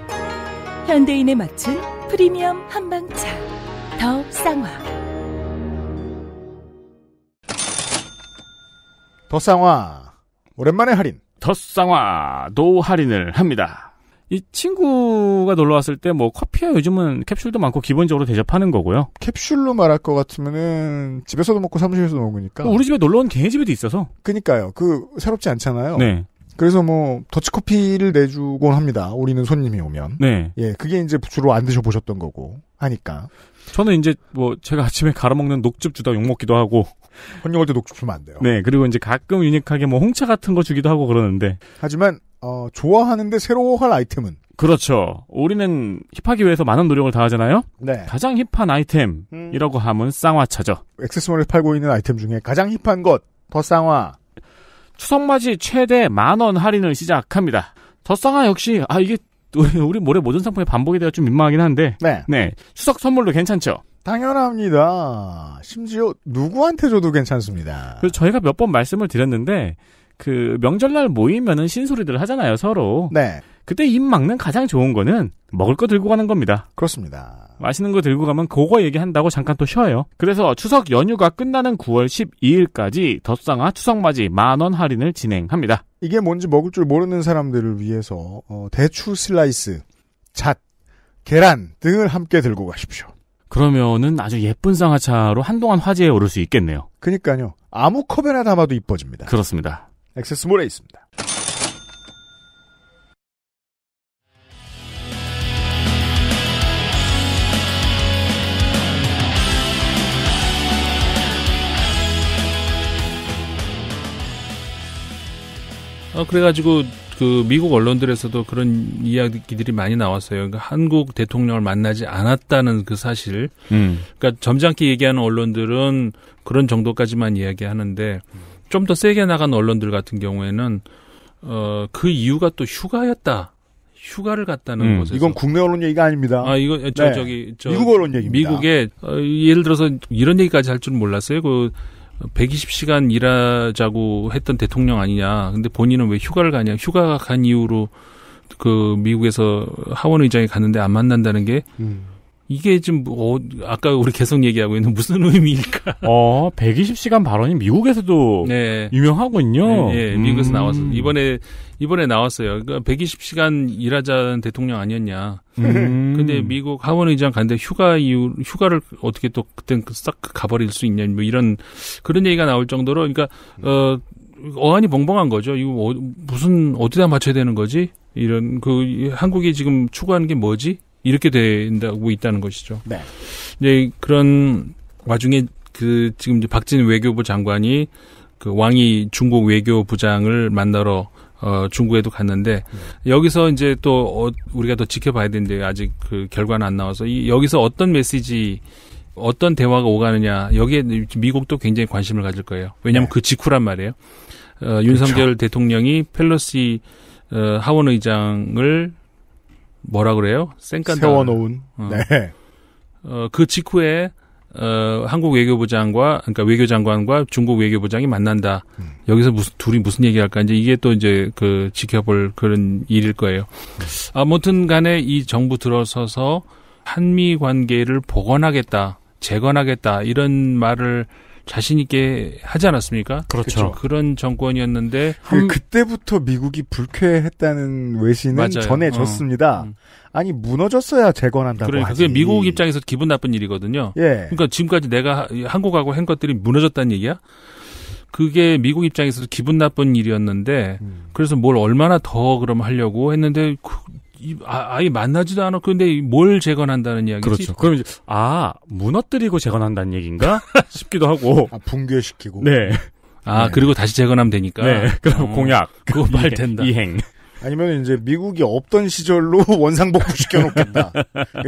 현대인에 맞춘 프리미엄 한방차 더 쌍화 더 쌍화 오랜만에 할인 더 쌍화 노 할인을 합니다 이 친구가 놀러 왔을 때 뭐 커피야 요즘은 캡슐도 많고 기본적으로 대접하는 거고요 캡슐로 말할 것 같으면은 집에서도 먹고 사무실에서도 먹으니까 우리 집에 놀러 온 걔네 집에도 있어서 그니까요 그 새롭지 않잖아요 네 그래서 뭐 더치커피를 내주곤 합니다. 우리는 손님이 오면. 네. 예, 그게 이제 주로 안 드셔보셨던 거고 하니까. 저는 이제 뭐 제가 아침에 갈아먹는 녹즙 주다 욕 먹기도 하고. 혼용할 때 녹즙 주면 안 돼요. 네, 그리고 이제 가끔 유니크하게 뭐 홍차 같은 거 주기도 하고 그러는데. 하지만 어, 좋아하는데 새로워할 아이템은. 그렇죠. 우리는 힙하기 위해서 많은 노력을 다하잖아요. 네. 가장 힙한 아이템이라고 음. 하면 쌍화차죠. 액세스몰에 팔고 있는 아이템 중에 가장 힙한 것, 더 쌍화. 추석맞이 최대 만원 할인을 시작합니다. 더쌍아 역시 아 이게 우리 모레 모든 상품의 반복이 되어 좀 민망하긴 한데 네. 네 추석 선물도 괜찮죠? 당연합니다. 심지어 누구한테 줘도 괜찮습니다. 그래서 저희가 몇 번 말씀을 드렸는데 그 명절날 모이면은 신소리들 하잖아요 서로. 네. 그때 입 막는 가장 좋은 거는 먹을 거 들고 가는 겁니다. 그렇습니다. 맛있는 거 들고 가면 그거 얘기한다고 잠깐 또 쉬어요. 그래서 추석 연휴가 끝나는 9월 12일까지 덧상아 추석맞이 만원 할인을 진행합니다. 이게 뭔지 먹을 줄 모르는 사람들을 위해서 어, 대추 슬라이스, 잣, 계란 등을 함께 들고 가십시오. 그러면은 아주 예쁜 쌍화차로 한동안 화제에 오를 수 있겠네요. 그니까요. 아무 컵에나 담아도 이뻐집니다. 그렇습니다. 액세스몰에 있습니다. 어, 그래가지고 그 미국 언론들에서도 그런 이야기들이 많이 나왔어요. 그러니까 한국 대통령을 만나지 않았다는 그 사실. 음. 그러니까 점잖게 얘기하는 언론들은 그런 정도까지만 이야기하는데 음. 좀더 세게 나간 언론들 같은 경우에는 어, 그 이유가 또 휴가였다. 휴가를 갔다는 음, 것에서 이건 국내 언론 얘기가 아닙니다. 아 이거 저 네. 저기 저 미국 언론 얘기입니다. 미국에 어, 예를 들어서 이런 얘기까지 할 줄은 몰랐어요. 그 120시간 일하자고 했던 대통령 아니냐. 근데 본인은 왜 휴가를 가냐. 휴가 간 이후로 그 미국에서 하원 의장이 갔는데 안 만난다는 게 음. 이게 지금 뭐, 어, 아까 우리 계속 얘기하고 있는 무슨 의미일까? *laughs* 어, 120시간 발언이 미국에서도 네. 유명하군요. 네, 네 음. 미국에서 나왔어. 이번에 이번에 나왔어요. 그러니까 120시간 일하자는 대통령 아니었냐? 음. 근데 미국 하원 의장 간데 휴가 이후 휴가를 어떻게 또 그땐 그 싹 가버릴 수 있냐? 뭐 이런 그런 얘기가 나올 정도로 그러니까 어. 어안이 벙벙한 거죠. 이거 어, 무슨 어디다 맞춰야 되는 거지? 이런 그 한국이 지금 추구하는 게 뭐지? 이렇게 된다고 있다는 것이죠. 네. 이제 그런 와중에 그 지금 이제 박진 외교부 장관이 그 왕이 중국 외교부장을 만나러 어, 중국에도 갔는데 네. 여기서 이제 또 어, 우리가 더 지켜봐야 되는데 아직 그 결과는 안 나와서 이, 여기서 어떤 메시지 어떤 대화가 오가느냐 여기에 미국도 굉장히 관심을 가질 거예요. 왜냐하면 네. 그 직후란 말이에요. 어, 그렇죠. 윤석열 대통령이 펠러시 어, 하원 의장을 뭐라 그래요? 쌩깐 세워놓은. 어. 네. 어, 그 직후에 어, 한국 외교부장과 그러니까 외교장관과 중국 외교부장이 만난다. 음. 여기서 무슨 둘이 무슨 얘기할까 이제 이게 또 이제 그 지켜볼 그런 일일 거예요. 음. 아무튼간에 이 정부 들어서서 한미 관계를 복원하겠다, 재건하겠다 이런 말을 자신 있게 하지 않았습니까? 그렇죠. 그쵸? 그런 정권이었는데 그 한... 그, 때부터 미국이 불쾌했다는 외신은 맞아요. 전해졌습니다. 어. 음. 아니 무너졌어야 재건한다고 그래, 그러니까 하지. 그게 미국 입장에서 기분 나쁜 일이거든요. 예. 그러니까 지금까지 내가 한국하고 한 것들이 무너졌다는 얘기야? 그게 미국 입장에서도 기분 나쁜 일이었는데 음. 그래서 뭘 얼마나 더 그럼 하려고 했는데 그, 아, 예 만나지도 않았고 근데 뭘 재건한다는 이야기지. 그렇죠. 그럼 이제 아 무너뜨리고 재건한다는 얘기인가 *laughs* 싶기도 하고. 아, 붕괴시키고. 네. 아 네. 그리고 다시 재건하면 되니까. 네. *laughs* 그럼 어, 공약. 그거 말 된다. 이행. 아니면 이제 미국이 없던 시절로 *laughs* 원상복구 시켜놓겠다.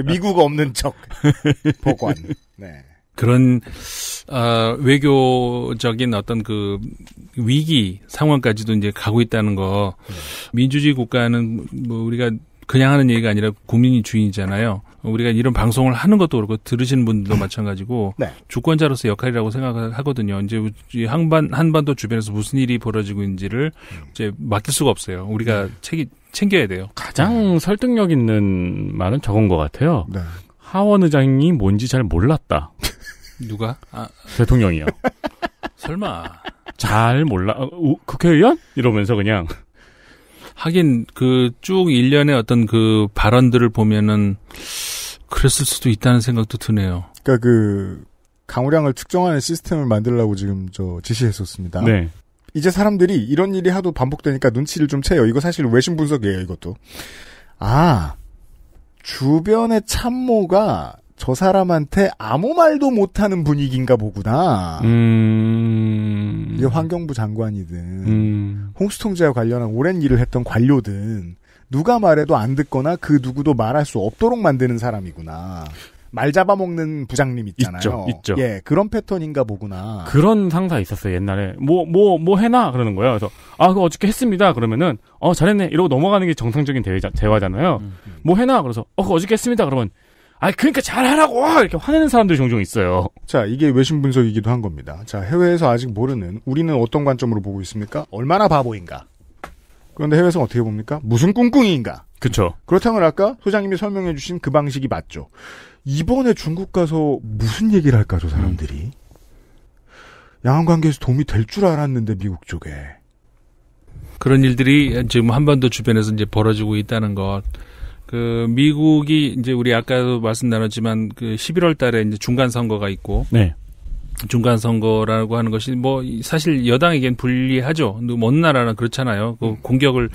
미국 없는 척 보관. 네. 그런 어, 외교적인 어떤 그 위기 상황까지도 이제 가고 있다는 거 네. 민주주의 국가는 뭐 우리가 그냥 하는 얘기가 아니라 국민이 주인이잖아요. 우리가 이런 방송을 하는 것도 그렇고 들으시는 분들도 마찬가지고 *laughs* 네. 주권자로서 역할이라고 생각하거든요. 이제 한반 한반도 주변에서 무슨 일이 벌어지고 있는지를 음. 이제 맡길 수가 없어요. 우리가 네. 책이 챙겨야 돼요. 가장 네. 설득력 있는 말은 저건 것 같아요. 네. 하원 의장이 뭔지 잘 몰랐다. *laughs* 누가? 아, 대통령이요. *laughs* 설마. 잘 몰라. 어, 국회의원? 이러면서 그냥 하긴 그쭉 일련의 어떤 그 발언들을 보면은 그랬을 수도 있다는 생각도 드네요. 그러니까 그 강우량을 측정하는 시스템을 만들라고 지금 저 지시했었습니다. 네. 이제 사람들이 이런 일이 하도 반복되니까 눈치를 좀 채요. 이거 사실 외신 분석이에요, 이것도. 아, 주변의 참모가 저 사람한테 아무 말도 못하는 분위기인가 보구나. 음... 이게 환경부 장관이든 음... 홍수통제와 관련한 오랜 일을 했던 관료든 누가 말해도 안 듣거나 그 누구도 말할 수 없도록 만드는 사람이구나. 말 잡아먹는 부장님 있잖아요. 있죠, 있죠. 예, 그런 패턴인가 보구나. 그런 상사 있었어요, 옛날에. 뭐, 뭐, 뭐 해나? 그러는 거예요. 그래서, 아, 그거 어저께 했습니다. 그러면은, 어, 잘했네. 이러고 넘어가는 게 정상적인 대화, 잖아요 음, 음. 뭐 해나? 그래서, 어, 그거 어저께 했습니다. 그러면, 아, 그러니까 잘하라고! 이렇게 화내는 사람들이 종종 있어요. 자, 이게 외신 분석이기도 한 겁니다. 자, 해외에서 아직 모르는 우리는 어떤 관점으로 보고 있습니까? 얼마나 바보인가? 그런데 해외에서는 어떻게 봅니까? 무슨 꿍꿍이인가? 그렇죠. 그렇다면 아까 소장님이 설명해 주신 그 방식이 맞죠. 이번에 중국 가서 무슨 얘기를 할까 저 사람들이? 음. 양한 관계에서 도움이 될 줄 알았는데 미국 쪽에. 그런 일들이 지금 한반도 주변에서 이제 벌어지고 있다는 것. 그 미국이 이제 우리 아까도 말씀 나눴지만 그 11월 달에 이제 중간 선거가 있고 네. 중간 선거라고 하는 것이 뭐 사실 여당에겐 불리하죠. 먼 나라는 그렇잖아요. 그 음. 공격을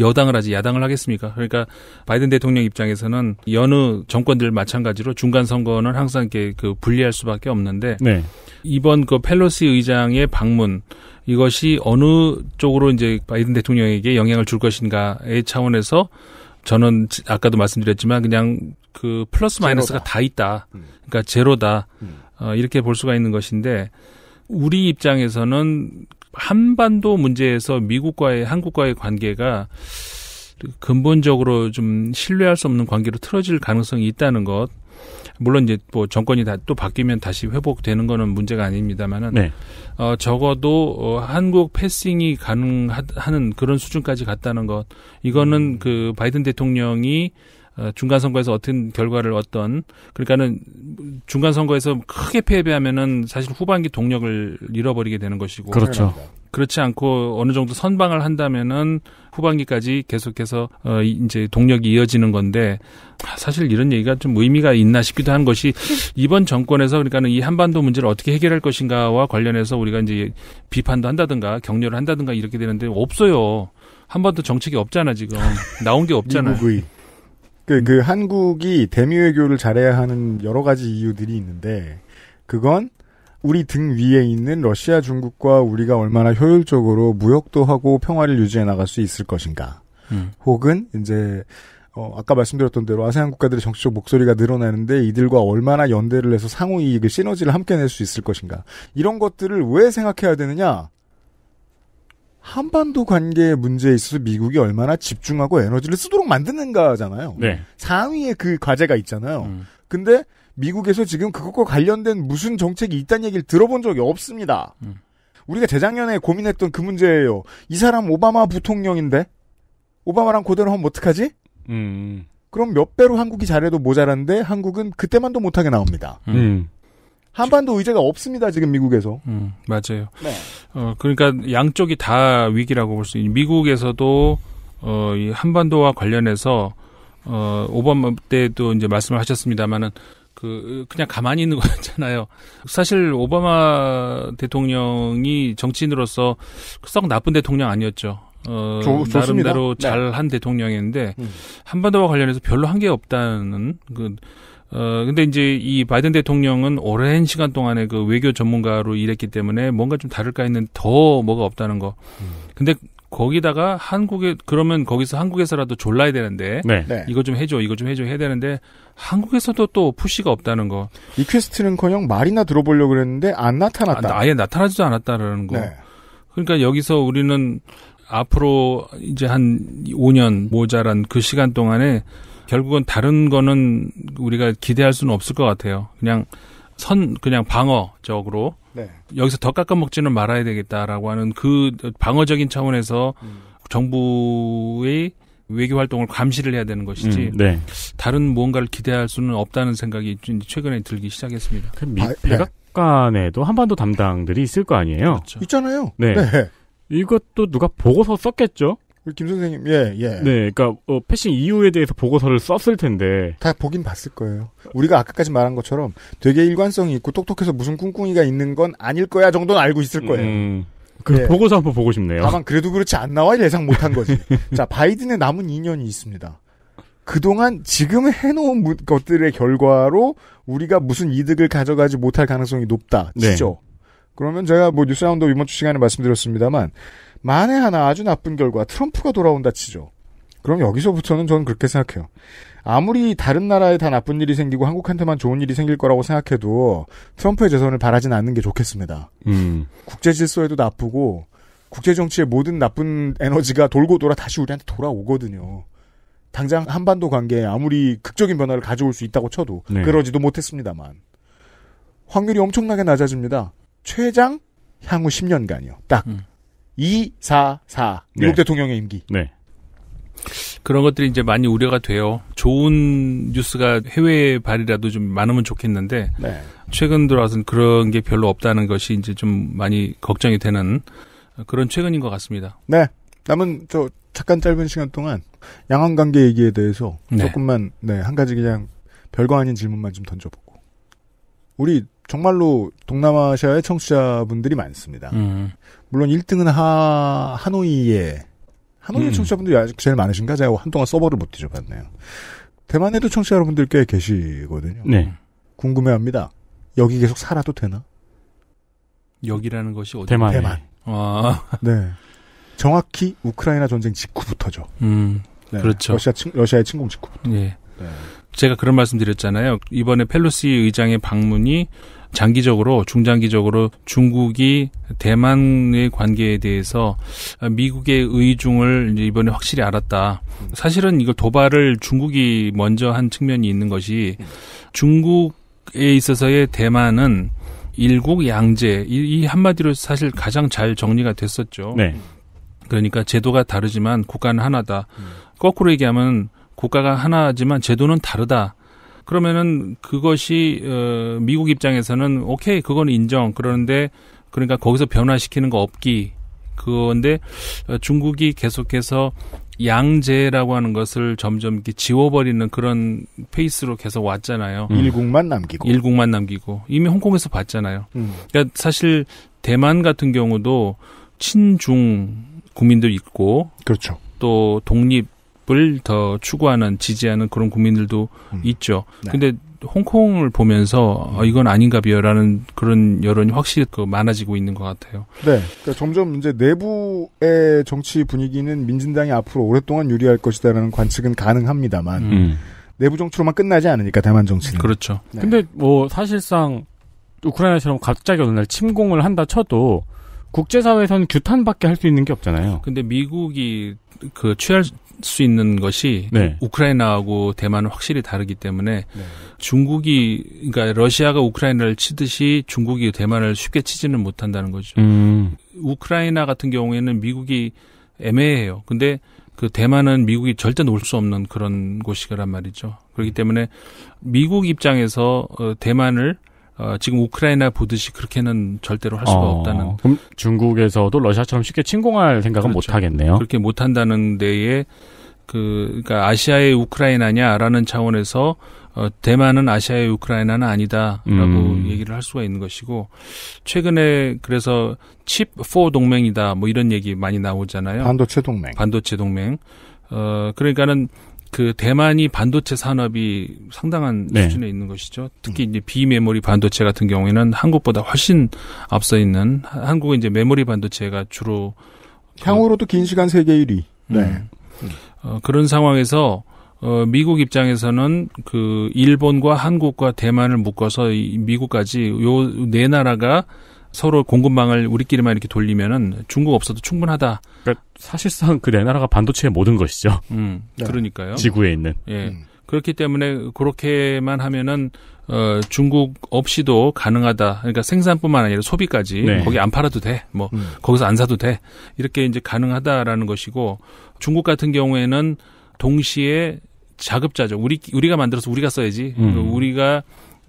여당을 하지 야당을 하겠습니까? 그러니까 바이든 대통령 입장에서는 여느 정권들 마찬가지로 중간 선거는 항상 이렇게 그 불리할 수밖에 없는데 네. 이번 그 펠로시 의장의 방문 이것이 어느 쪽으로 이제 바이든 대통령에게 영향을 줄 것인가의 차원에서 저는 아까도 말씀드렸지만 그냥 그 플러스 마이너스가 제로다. 다 있다. 음. 그러니까 제로다. 음. 어, 이렇게 볼 수가 있는 것인데 우리 입장에서는 한반도 문제에서 미국과의 한국과의 관계가 근본적으로 좀 신뢰할 수 없는 관계로 틀어질 가능성이 있다는 것. 물론 이제 뭐 정권이 다 또 바뀌면 다시 회복되는 거는 문제가 아닙니다만은 네. 어 적어도 어, 한국 패싱이 가능하는 그런 수준까지 갔다는 것 이거는 음. 그 바이든 대통령이 어, 중간 선거에서 어떤 결과를 얻던 그러니까는 중간 선거에서 크게 패배하면은 사실 후반기 동력을 잃어버리게 되는 것이고 그렇죠. 그렇지 않고 어느 정도 선방을 한다면은 후반기까지 계속해서 어 이제 동력이 이어지는 건데 아, 사실 이런 얘기가 좀 의미가 있나 싶기도 한 것이 이번 정권에서 그러니까는 이 한반도 문제를 어떻게 해결할 것인가와 관련해서 우리가 이제 비판도 한다든가 격려를 한다든가 이렇게 되는데 없어요. 한번도 정책이 없잖아 지금 나온 게 없잖아. 요 그, 그 한국이 대미외교를 잘해야 하는 여러 가지 이유들이 있는데 그건 우리 등 위에 있는 러시아 중국과 우리가 얼마나 효율적으로 무역도 하고 평화를 유지해 나갈 수 있을 것인가. 음. 혹은 이제 어, 아까 말씀드렸던 대로 아세안 국가들의 정치적 목소리가 늘어나는데 이들과 얼마나 연대를 해서 상호 이익을 시너지를 함께 낼 수 있을 것인가. 이런 것들을 왜 생각해야 되느냐? 한반도 관계의 문제에 있어서 미국이 얼마나 집중하고 에너지를 쓰도록 만드는가잖아요. 네. 상위에그 과제가 있잖아요. 음. 근데 미국에서 지금 그것과 관련된 무슨 정책이 있다는 얘기를 들어본 적이 없습니다. 음. 우리가 재작년에 고민했던 그 문제예요. 이 사람 오바마 부통령인데 오바마랑 고대로 하면 어떡하지? 음. 그럼 몇 배로 한국이 잘해도 모자란데 한국은 그때만도 못하게 나옵니다. 음. 음. 한반도 의제가 없습니다 지금 미국에서. 음 맞아요. 네. 어 그러니까 양쪽이 다 위기라고 볼 수 있는 미국에서도 어이 한반도와 관련해서 어 오바마 때도 이제 말씀을 하셨습니다만은 그 그냥 가만히 있는 *laughs* 거잖아요 사실 오바마 대통령이 정치인으로서 썩 나쁜 대통령 아니었죠. 어, 조, 나름대로 네. 잘한 네. 대통령인데 음. 한반도와 관련해서 별로 한 게 없다는 그 어, 근데 이제 이 바이든 대통령은 오랜 시간 동안에 그 외교 전문가로 일했기 때문에 뭔가 좀 다를까 했는데 더 뭐가 없다는 거. 음. 근데 거기다가 한국에 그러면 거기서 한국에서라도 졸라야 되는데 네. 네. 이거 좀 해줘 이거 좀 해줘 해야 되는데 한국에서도 또 푸시가 없다는 거 리퀘스트는커녕 말이나 들어보려고 그랬는데 안 나타났다 아, 예 나타나지도 않았다라는 거 네. 그러니까 여기서 우리는 앞으로 이제 한 5년 모자란 그 시간 동안에 결국은 다른 거는 우리가 기대할 수는 없을 것 같아요. 그냥 선 그냥 방어적으로 네. 여기서 더 깎아 먹지는 말아야 되겠다라고 하는 그 방어적인 차원에서 음. 정부의 외교 활동을 감시를 해야 되는 것이지 음, 네. 다른 무언가를 기대할 수는 없다는 생각이 최근에 들기 시작했습니다. 그 아, 네. 백악관에도 한반도 담당들이 있을 거 아니에요? 그렇죠. 있잖아요. 네. 네. 이것도 누가 보고서 썼겠죠? 김 선생님, 예, 예. 네, 그러니까 어, 패싱 이유에 대해서 보고서를 썼을 텐데 다 보긴 봤을 거예요. 우리가 아까까지 말한 것처럼 되게 일관성이 있고 똑똑해서 무슨 꿍꿍이가 있는 건 아닐 거야 정도는 알고 있을 음. 거예요. 음, 그 예. 보고서 한번 보고 싶네요. 다만 그래도 그렇지 않 나와 예상 못한 거지. *laughs* 자, 바이든의 남은 인연이 있습니다. 그동안 지금 해놓은 것들의 결과로 우리가 무슨 이득을 가져가지 못할 가능성이 높다. 네. 그죠? 그러면 제가 뭐 뉴스라운드 이번 주 시간에 말씀드렸습니다만 만에 하나 아주 나쁜 결과 트럼프가 돌아온다 치죠. 그럼 여기서부터는 저는 그렇게 생각해요. 아무리 다른 나라에 다 나쁜 일이 생기고 한국한테만 좋은 일이 생길 거라고 생각해도 트럼프의 재선을 바라진 않는 게 좋겠습니다. 음. 국제 질서에도 나쁘고 국제 정치의 모든 나쁜 에너지가 돌고 돌아 다시 우리한테 돌아오거든요. 당장 한반도 관계에 아무리 극적인 변화를 가져올 수 있다고 쳐도 네. 그러지도 못했습니다만 확률이 엄청나게 낮아집니다. 최장 향후 10년간이요. 딱. 음. 244 미국 네. 대통령의 임기. 네. 그런 것들이 이제 많이 우려가 돼요. 좋은 뉴스가 해외 발이라도 좀 많으면 좋겠는데 네. 최근 들어와서는 그런 게 별로 없다는 것이 이제 좀 많이 걱정이 되는 그런 최근인 것 같습니다. 네. 남은 저 잠깐 짧은 시간 동안 양황 관계 얘기에 대해서 네. 조금만 네, 한 가지 그냥 별거 아닌 질문만 좀 던져보고 우리 정말로 동남아시아의 청취자분들이 많습니다. 음. 물론 1등은 하, 하노이에, 하노이 음. 청취자분들이 아직 제일 많으신가? 제가 한동안 서버를 못 뒤져봤네요. 대만에도 청취자 여러분들 꽤 계시거든요. 네. 궁금해합니다. 여기 계속 살아도 되나? 여기라는 것이 어디? 대만. 대만. 아. 네. 정확히 우크라이나 전쟁 직후부터죠. 음. 네. 그렇죠. 러시아 친, 러시아의 침공 직후부터. 예. 네. 네. 제가 그런 말씀드렸잖아요. 이번에 펠로시 의장의 방문이 장기적으로 중장기적으로 중국이 대만의 관계에 대해서 미국의 의중을 이번에 확실히 알았다. 사실은 이걸 도발을 중국이 먼저 한 측면이 있는 것이 중국에 있어서의 대만은 일국 양제 이, 이 한마디로 사실 가장 잘 정리가 됐었죠. 네. 그러니까 제도가 다르지만 국가는 하나다. 음. 거꾸로 얘기하면 국가가 하나지만 제도는 다르다. 그러면은 그것이 어, 미국 입장에서는 오케이 그건 인정. 그러는데 그러니까 거기서 변화시키는 거 없기. 그건데 어, 중국이 계속해서 양제라고 하는 것을 점점 이렇게 지워버리는 그런 페이스로 계속 왔잖아요. 음. 일국만 남기고. 일국만 남기고. 이미 홍콩에서 봤잖아요. 음. 그러니까 사실 대만 같은 경우도 친중 국민도 있고. 그렇죠. 또 독립 더 추구하는 지지하는 그런 국민들도 음. 있죠. 네. 근데 홍콩을 보면서 어, 음. 이건 아닌가 비요라는 그런 여론이 확실히 그 많아지고 있는 것 같아요. 네. 그러니까 점점 이제 내부의 정치 분위기는 민진당이 앞으로 오랫동안 유리할 것이다라는 관측은 가능합니다만 음. 내부 정치로만 끝나지 않으니까 대만 정치는. 그렇죠. 네. 근데 뭐 사실상 우크라이나처럼 갑자기 어느 날 침공을 한다 쳐도 국제사회에서는 규탄밖에 할 수 있는 게 없잖아요. 근데 미국이 그 취할 수 있는 것이 네. 우크라이나하고 대만은 확실히 다르기 때문에 네. 중국이 그러니까 러시아가 우크라이나를 치듯이 중국이 대만을 쉽게 치지는 못한다는 거죠. 음. 우크라이나 같은 경우에는 미국이 애매해요. 근데 그 대만은 미국이 절대 놓을 수 없는 그런 곳이란 말이죠. 그렇기 때문에 미국 입장에서 어, 대만을 어, 지금 우크라이나 보듯이 그렇게는 절대로 할 수가 어, 없다는. 그럼 중국에서도 러시아처럼 쉽게 침공할 생각은 그렇죠. 못 하겠네요. 그렇게 못 한다는 데에 그, 그니까 아시아의 우크라이나냐라는 차원에서 어, 대만은 아시아의 우크라이나는 아니다라고 음. 얘기를 할 수가 있는 것이고 최근에 그래서 칩4 동맹이다 뭐 이런 얘기 많이 나오잖아요. 반도체 동맹. 반도체 동맹. 어, 그러니까는 그 대만이 반도체 산업이 상당한 네. 수준에 있는 것이죠. 특히 이제 비메모리 반도체 같은 경우에는 한국보다 훨씬 앞서 있는 한국은 이제 메모리 반도체가 주로 향후로도 긴 시간 세계 1위. 음. 네. 어, 그런 상황에서 어, 미국 입장에서는 그 일본과 한국과 대만을 묶어서 이 미국까지 요 네 나라가 서로 공급망을 우리끼리만 이렇게 돌리면은 중국 없어도 충분하다. 그러니까 사실상 그내 나라가 반도체의 모든 것이죠. 음, 네. 그러니까요. 지구에 있는. 예. 음. 그렇기 때문에 그렇게만 하면은 어, 중국 없이도 가능하다. 그러니까 생산뿐만 아니라 소비까지 네. 거기 안 팔아도 돼. 뭐 음. 거기서 안 사도 돼. 이렇게 이제 가능하다라는 것이고 중국 같은 경우에는 동시에 자급자족. 우리 우리가 만들어서 우리가 써야지. 음. 우리가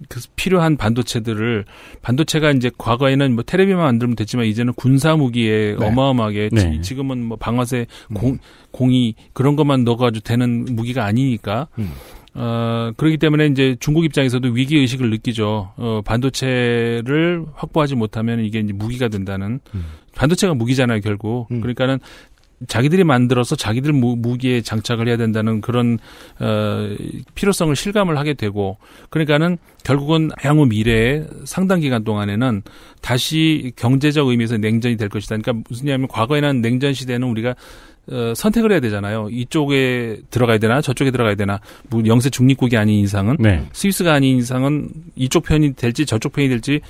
그 필요한 반도체들을 반도체가 이제 과거에는 뭐 테레비만 만들면 됐지만 이제는 군사 무기에 네. 어마어마하게 네. 지금은 뭐 방아쇠 음. 공 음. 공이 그런 것만 넣어가지고 되는 무기가 아니니까 음. 어, 그렇기 때문에 이제 중국 입장에서도 위기 의식을 느끼죠. 어, 반도체를 확보하지 못하면 이게 이제 무기가 된다는 음. 반도체가 무기잖아요 결국. 음. 그러니까는 자기들이 만들어서 자기들 무, 무기에 장착을 해야 된다는 그런 어, 필요성을 실감을 하게 되고 그러니까는 결국은 향후 미래에 상당 기간 동안에는 다시 경제적 의미에서 냉전이 될 것이다. 그러니까 무슨 얘기냐면 과거에는 냉전 시대는 우리가 어, 선택을 해야 되잖아요. 이쪽에 들어가야 되나 저쪽에 들어가야 되나 뭐 영세 중립국이 아닌 이상은 네. 스위스가 아닌 이상은 이쪽 편이 될지 저쪽 편이 될지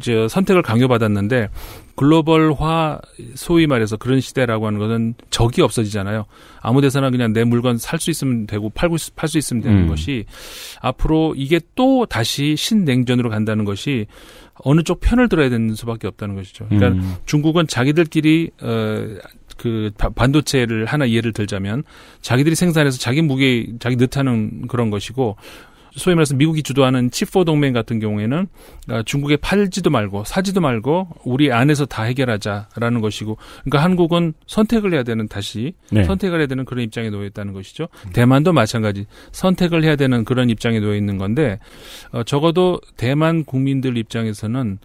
저 선택을 강요받았는데 글로벌화 소위 말해서 그런 시대라고 하는 것은 적이 없어지잖아요. 아무 데서나 그냥 내 물건 살 수 있으면 되고 팔고 팔 수 있으면 되는 음. 것이 앞으로 이게 또 다시 신냉전으로 간다는 것이 어느 쪽 편을 들어야 되는 수밖에 없다는 것이죠. 그러니까 음. 중국은 자기들끼리 어, 그 반도체를 하나 예를 들자면 자기들이 생산해서 자기 무게 자기 듯하는 그런 것이고 소위 말해서 미국이 주도하는 치포 동맹 같은 경우에는 아, 중국에 팔지도 말고 사지도 말고 우리 안에서 다 해결하자라는 것이고 그러니까 한국은 선택을 해야 되는 다시 네. 선택을 해야 되는 그런 입장에 놓여 있다는 것이죠. 음. 대만도 마찬가지 선택을 해야 되는 그런 입장에 놓여 있는 건데 어, 적어도 대만 국민들 입장에서는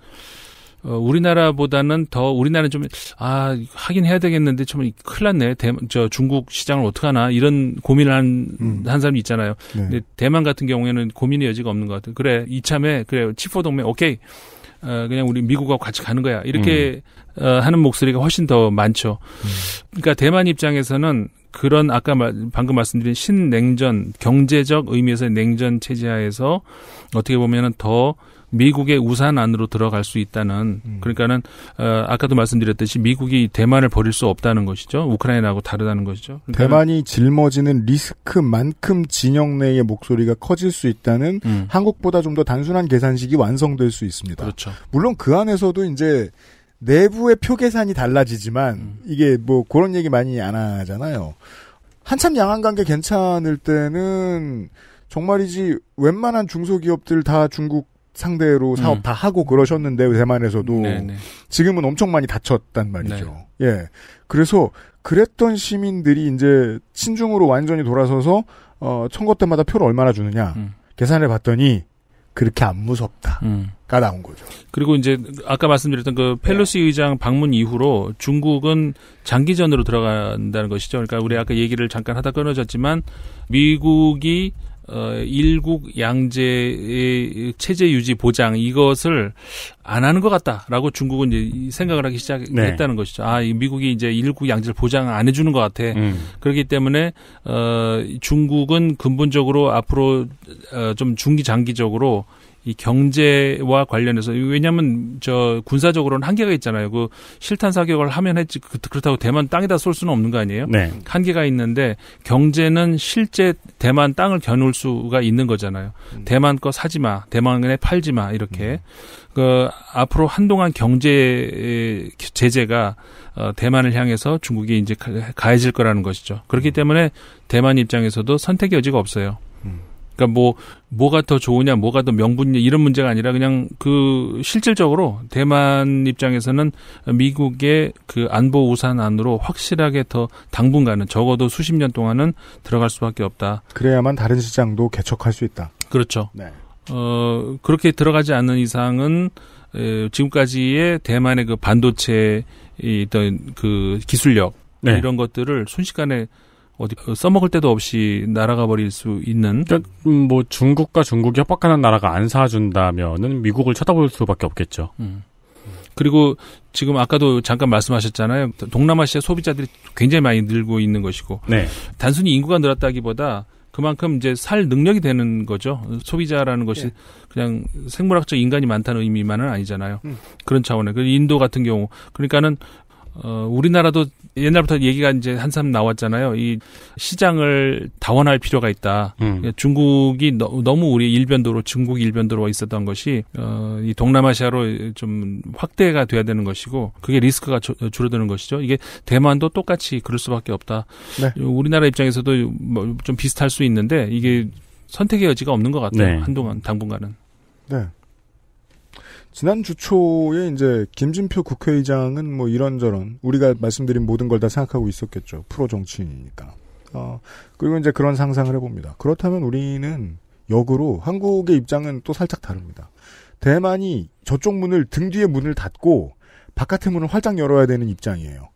어, 우리나라보다는 더 우리나라는 좀아 하긴 해야 되겠는데 좀 큰일 났네. 대, 저 중국 시장을 어떻게 하나 이런 고민을 한한 음. 한 사람이 있잖아요. 네. 근데 대만 같은 경우에는 고민의 여지가 없는 것 같아요. 그래 이참에 그래 치포 동맹 오케이. 어, 그냥 우리 미국하고 같이 가는 거야. 이렇게 음. 어, 하는 목소리가 훨씬 더 많죠. 음. 그러니까 대만 입장에서는 그런 아까 말, 방금 말씀드린 신냉전 경제적 의미에서의 냉전 체제하에서 어떻게 보면은 더 미국의 우산 안으로 들어갈 수 있다는 음. 그러니까는 어, 아까도 말씀드렸듯이 미국이 대만을 버릴 수 없다는 것이죠. 우크라이나하고 다르다는 것이죠. 대만이 짊어지는 리스크만큼 진영 내의 목소리가 커질 수 있다는 음. 한국보다 좀 더 단순한 계산식이 완성될 수 있습니다. 그렇죠. 물론 그 안에서도 이제 내부의 표 계산이 달라지지만 음. 이게 뭐 그런 얘기 많이 안 하잖아요. 한참 양한 관계 괜찮을 때는 정말이지 웬만한 중소기업들 다 중국 상대로 음. 사업 음. 다 하고 그러셨는데 대만에서도 네네. 네. 지금은 엄청 많이 다쳤단 말이죠. 네. 예. 그래서 그랬던 시민들이 이제 친중으로 완전히 돌아서서 어청거 때마다 표를 얼마나 주느냐 음. 계산해 봤더니 그렇게 안 무섭다가 음. 나온 거죠. 그리고 이제 아까 말씀드렸던 그 펠로시 네. 의장 방문 이후로 중국은 장기전으로 들어간다는 것이죠. 그러니까 우리 아까 얘기를 잠깐 하다 끊어졌지만 미국이 어, 일국 양제의 체제 유지 보장 이것을 안 하는 것 같다라고 중국은 이제 생각을 하기 시작했다는 네. 것이죠. 아, 미국이 이제 일국 양제를 보장 안 해주는 것 같아. 음. 그렇기 때문에 어, 중국은 근본적으로 앞으로 어, 좀 중기 장기적으로 이 경제와 관련해서 왜냐하면 저 군사적으로는 한계가 있잖아요. 그 실탄 사격을 하면 했지 그, 그렇다고 대만 땅에다 쏠 수는 없는 거 아니에요? 네. 한계가 있는데 경제는 실제 대만 땅을 겨눌 수가 있는 거잖아요. 음. 대만 거 사지 마, 대만에 팔지 마 이렇게 음. 그 앞으로 한동안 경제 제재가 어, 대만을 향해서 중국이 이제 가해질 거라는 것이죠. 그렇기 음. 때문에 대만 입장에서도 선택의 여지가 없어요. 그러니까 뭐 뭐가 더 좋으냐, 뭐가 더 명분이냐 이런 문제가 아니라 그냥 그 실질적으로 대만 입장에서는 미국의 그 안보 우산 안으로 확실하게 더 당분간은 적어도 수십 년 동안은 들어갈 수밖에 없다. 그래야만 다른 시장도 개척할 수 있다. 그렇죠. 네. 어 그렇게 들어가지 않는 이상은 에, 지금까지의 대만의 그 반도체 이 어떤 그 기술력 네. 이런 것들을 순식간에 어디 어, 써먹을 데도 없이 날아가 버릴 수 있는. 그러니까 음, 뭐 중국과 중국이 협박하는 나라가 안 사준다면은 미국을 쳐다볼 수밖에 없겠죠. 음. 그리고 지금 아까도 잠깐 말씀하셨잖아요. 동남아시아 소비자들이 굉장히 많이 늘고 있는 것이고 네. 단순히 인구가 늘었다기보다 그만큼 이제 살 능력이 되는 거죠. 소비자라는 것이 예. 그냥 생물학적 인간이 많다는 의미만은 아니잖아요. 음. 그런 차원에. 그 인도 같은 경우 그러니까는 어 우리나라도 옛날부터 얘기가 이제 한참 나왔잖아요. 이 시장을 다원할 필요가 있다. 음. 예, 중국이 너, 무 우리 일변도로 중국 일변도로 있었던 것이 어, 이 동남아시아로 좀 확대가 돼야 되는 것이고 그게 리스크가 조, 줄어드는 것이죠. 이게 대만도 똑같이 그럴 수밖에 없다. 네. 우리나라 입장에서도 뭐좀 비슷할 수 있는데 이게 선택의 여지가 없는 것 같아요. 네. 한동안 당분간은. 네. 지난 주 초에 이제 김진표 국회의장은 뭐 이런저런 우리가 말씀드린 모든 걸 다 생각하고 있었겠죠. 프로 정치인이니까. 어, 그리고 이제 그런 상상을 해봅니다. 그렇다면 우리는 역으로 한국의 입장은 또 살짝 다릅니다. 대만이 저쪽 문을 등 뒤에 문을 닫고 바깥의 문을 활짝 열어야 되는 입장이에요.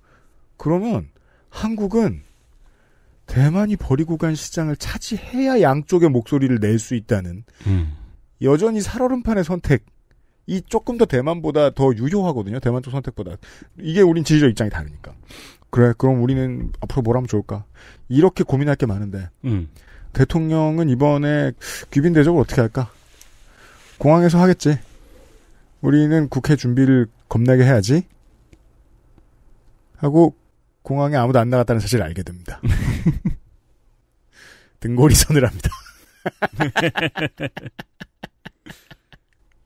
그러면 한국은 대만이 버리고 간 시장을 차지해야 양쪽의 목소리를 낼 수 있다는 음. 여전히 살얼음판의 선택 이 조금 더 대만보다 더 유효하거든요. 대만 쪽 선택보다. 이게 우린 지리적 입장이 다르니까. 그래, 그럼 우리는 앞으로 뭘 하면 좋을까? 이렇게 고민할 게 많은데. 음. 대통령은 이번에 귀빈 대접을 어떻게 할까? 공항에서 하겠지. 우리는 국회 준비를 겁나게 해야지. 하고 공항에 아무도 안 나갔다는 사실을 알게 됩니다. *laughs* 등골이 서늘합니다. *laughs*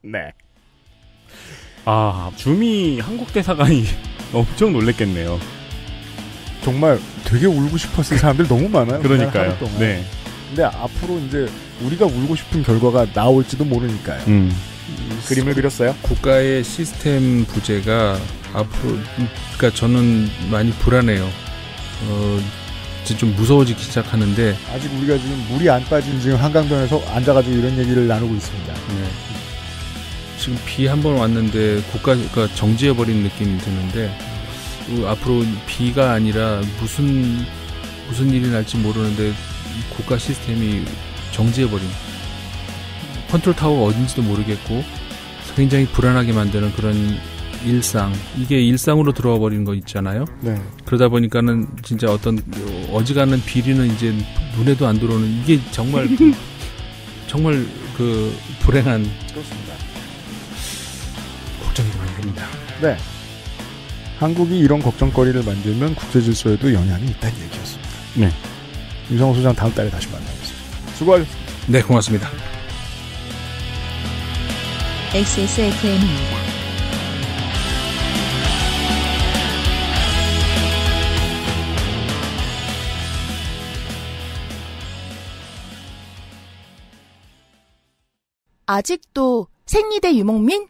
네. 아, 주미 한국 대사관이 *laughs* 엄청 놀랬겠네요. 정말 되게 울고 싶었을 사람들 너무 많아요. 그러니까요. 네, 네. 근데 앞으로 이제 우리가 울고 싶은 결과가 나올지도 모르니까요. 음. 그림을 그렸어요. 국가의 시스템 부재가 앞으로, 그러니까 저는 많이 불안해요. 어, 이제 좀 무서워지기 시작하는데 아직 우리가 지금 물이 안 빠진 지금 한강변에서 앉아가지고 이런 얘기를 나누고 있습니다. 네. 지금 비 한 번 왔는데 국가가 정지해 버린 느낌이 드는데 그 앞으로 비가 아니라 무슨 무슨 일이 날지 모르는데 국가 시스템이 정지해 버린 컨트롤 타워가 어딘지도 모르겠고 굉장히 불안하게 만드는 그런 일상 이게 일상으로 들어와 버린거 있잖아요. 네. 그러다 보니까는 진짜 어떤 어지간한 비리는 이제 눈에도 안 들어오는 이게 정말 *laughs* 정말 그 불행한 그렇습니다. 됩니다. 네. 한국이 이런 걱정거리를 만들면 국제 질서에도 영향이 있다는 얘기였습니다. 네. 임성호 소장 다음 달에 다시 만나겠습니다. 수고하셨습니다. 네, 고맙습니다. XSFM입니다. 아직도 생리대 유목민?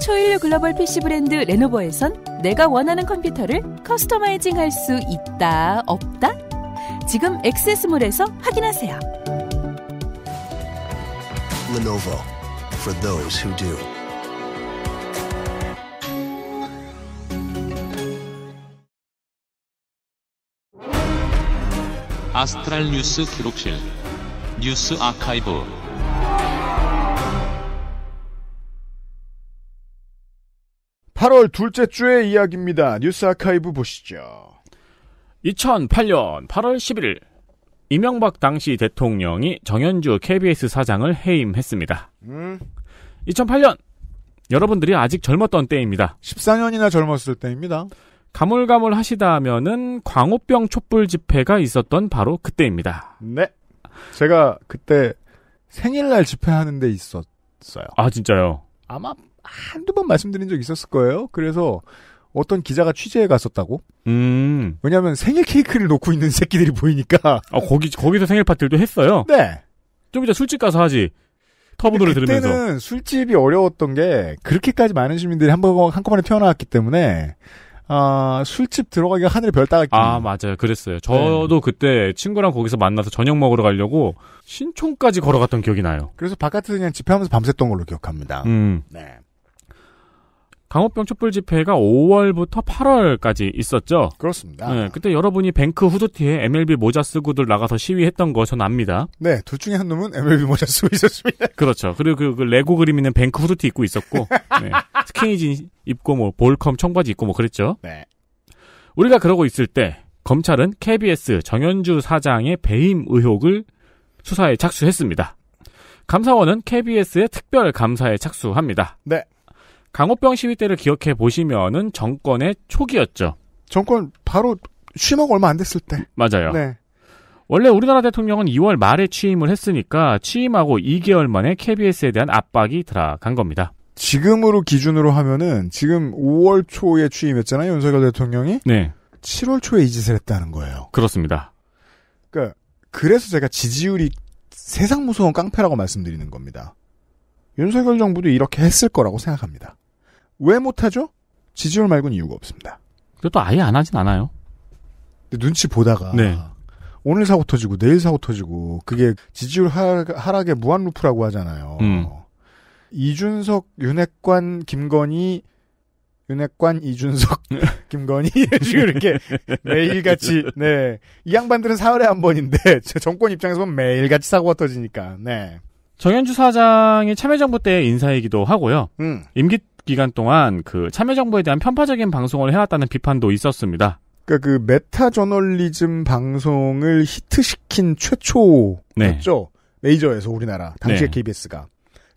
초일류 글로벌 PC 브랜드 레노버에선 내가 원하는 컴퓨터를 커스터마이징 할 수 있다, 없다? 지금 액세스몰에서 확인하세요. Lenovo for those who do. 아스트랄 뉴스 기록실 뉴스 아카이브 8월 둘째 주의 이야기입니다. 뉴스 아카이브 보시죠. 2008년 8월 11일 이명박 당시 대통령이 정현주 KBS 사장을 해임했습니다. 음. 2008년 여러분들이 아직 젊었던 때입니다. 14년이나 젊었을 때입니다. 가물가물 하시다면은 광우병 촛불 집회가 있었던 바로 그때입니다. 네. 제가 그때 생일날 집회하는 데 있었어요. 아, 진짜요? 아마 한두 번 말씀드린 적 있었을 거예요. 그래서 어떤 기자가 취재해 갔었다고. 음. 왜냐하면 생일 케이크를 놓고 있는 새끼들이 보이니까. 아 거기 거기서 생일 파티를또 했어요. 네. 좀 이따 술집 가서 하지. 터보 들을 들으면서. 그때는 술집이 어려웠던 게 그렇게까지 많은 시민들이 한번 한꺼번에 튀어나왔기 때문에 아 술집 들어가기가 하늘의 별 따기. 아 맞아요, 그랬어요. 네. 저도 네. 그때 친구랑 거기서 만나서 저녁 먹으러 가려고 신촌까지 걸어갔던 기억이 나요. 그래서 바깥에서 그냥 집회하면서 밤샜던 걸로 기억합니다. 음. 네. 강호병 촛불 집회가 5월부터 8월까지 있었죠. 그렇습니다. 네, 그때 여러분이 뱅크 후드티에 MLB 모자 쓰고들 나가서 시위했던 거전 압니다. 네, 둘 중에 한 놈은 MLB 모자 쓰고 있었습니다. *laughs* 그렇죠. 그리고 그, 그 레고 그림 있는 뱅크 후드티 입고 있었고, 네, 스키니진 입고 뭐 볼컴 청바지 입고 뭐 그랬죠. 네. 우리가 그러고 있을 때 검찰은 KBS 정현주 사장의 배임 의혹을 수사에 착수했습니다. 감사원은 KBS의 특별 감사에 착수합니다. 네. 강호병 시위 때를 기억해 보시면은 정권의 초기였죠. 정권 바로 취임 얼마 안 됐을 때. 맞아요. 네. 원래 우리나라 대통령은 2월 말에 취임을 했으니까 취임하고 2개월 만에 KBS에 대한 압박이 들어간 겁니다. 지금으로 기준으로 하면은 지금 5월 초에 취임했잖아요. 윤석열 대통령이. 네. 7월 초에 이 짓을 했다는 거예요. 그렇습니다. 그 그래서 제가 지지율이 세상 무서운 깡패라고 말씀드리는 겁니다. 윤석열 정부도 이렇게 했을 거라고 생각합니다. 왜 못하죠? 지지율 말고는 이유가 없습니다. 그것도 아예 안 하진 않아요. 눈치 보다가 네. 오늘 사고 터지고 내일 사고 터지고 그게 지지율 하락, 의 무한 루프라고 하잖아요. 음. 이준석, 윤핵관, 김건희 윤핵관, 이준석, 네. *laughs* 김건희 지금 이렇게 매일같이 네이 양반들은 사흘에 한 번인데 *laughs* 정권 입장에서 보면 매일같이 사고가 터지니까 네. 정현주 사장이 참여정부 때 인사이기도 하고요. 음. 임기 기간 동안 그 참여정부에 대한 편파적인 방송을 해왔다는 비판도 있었습니다. 그러니까 그 메타 저널리즘 방송을 히트시킨 최초였죠. 네. 메이저에서 우리나라 당시의 네. KBS가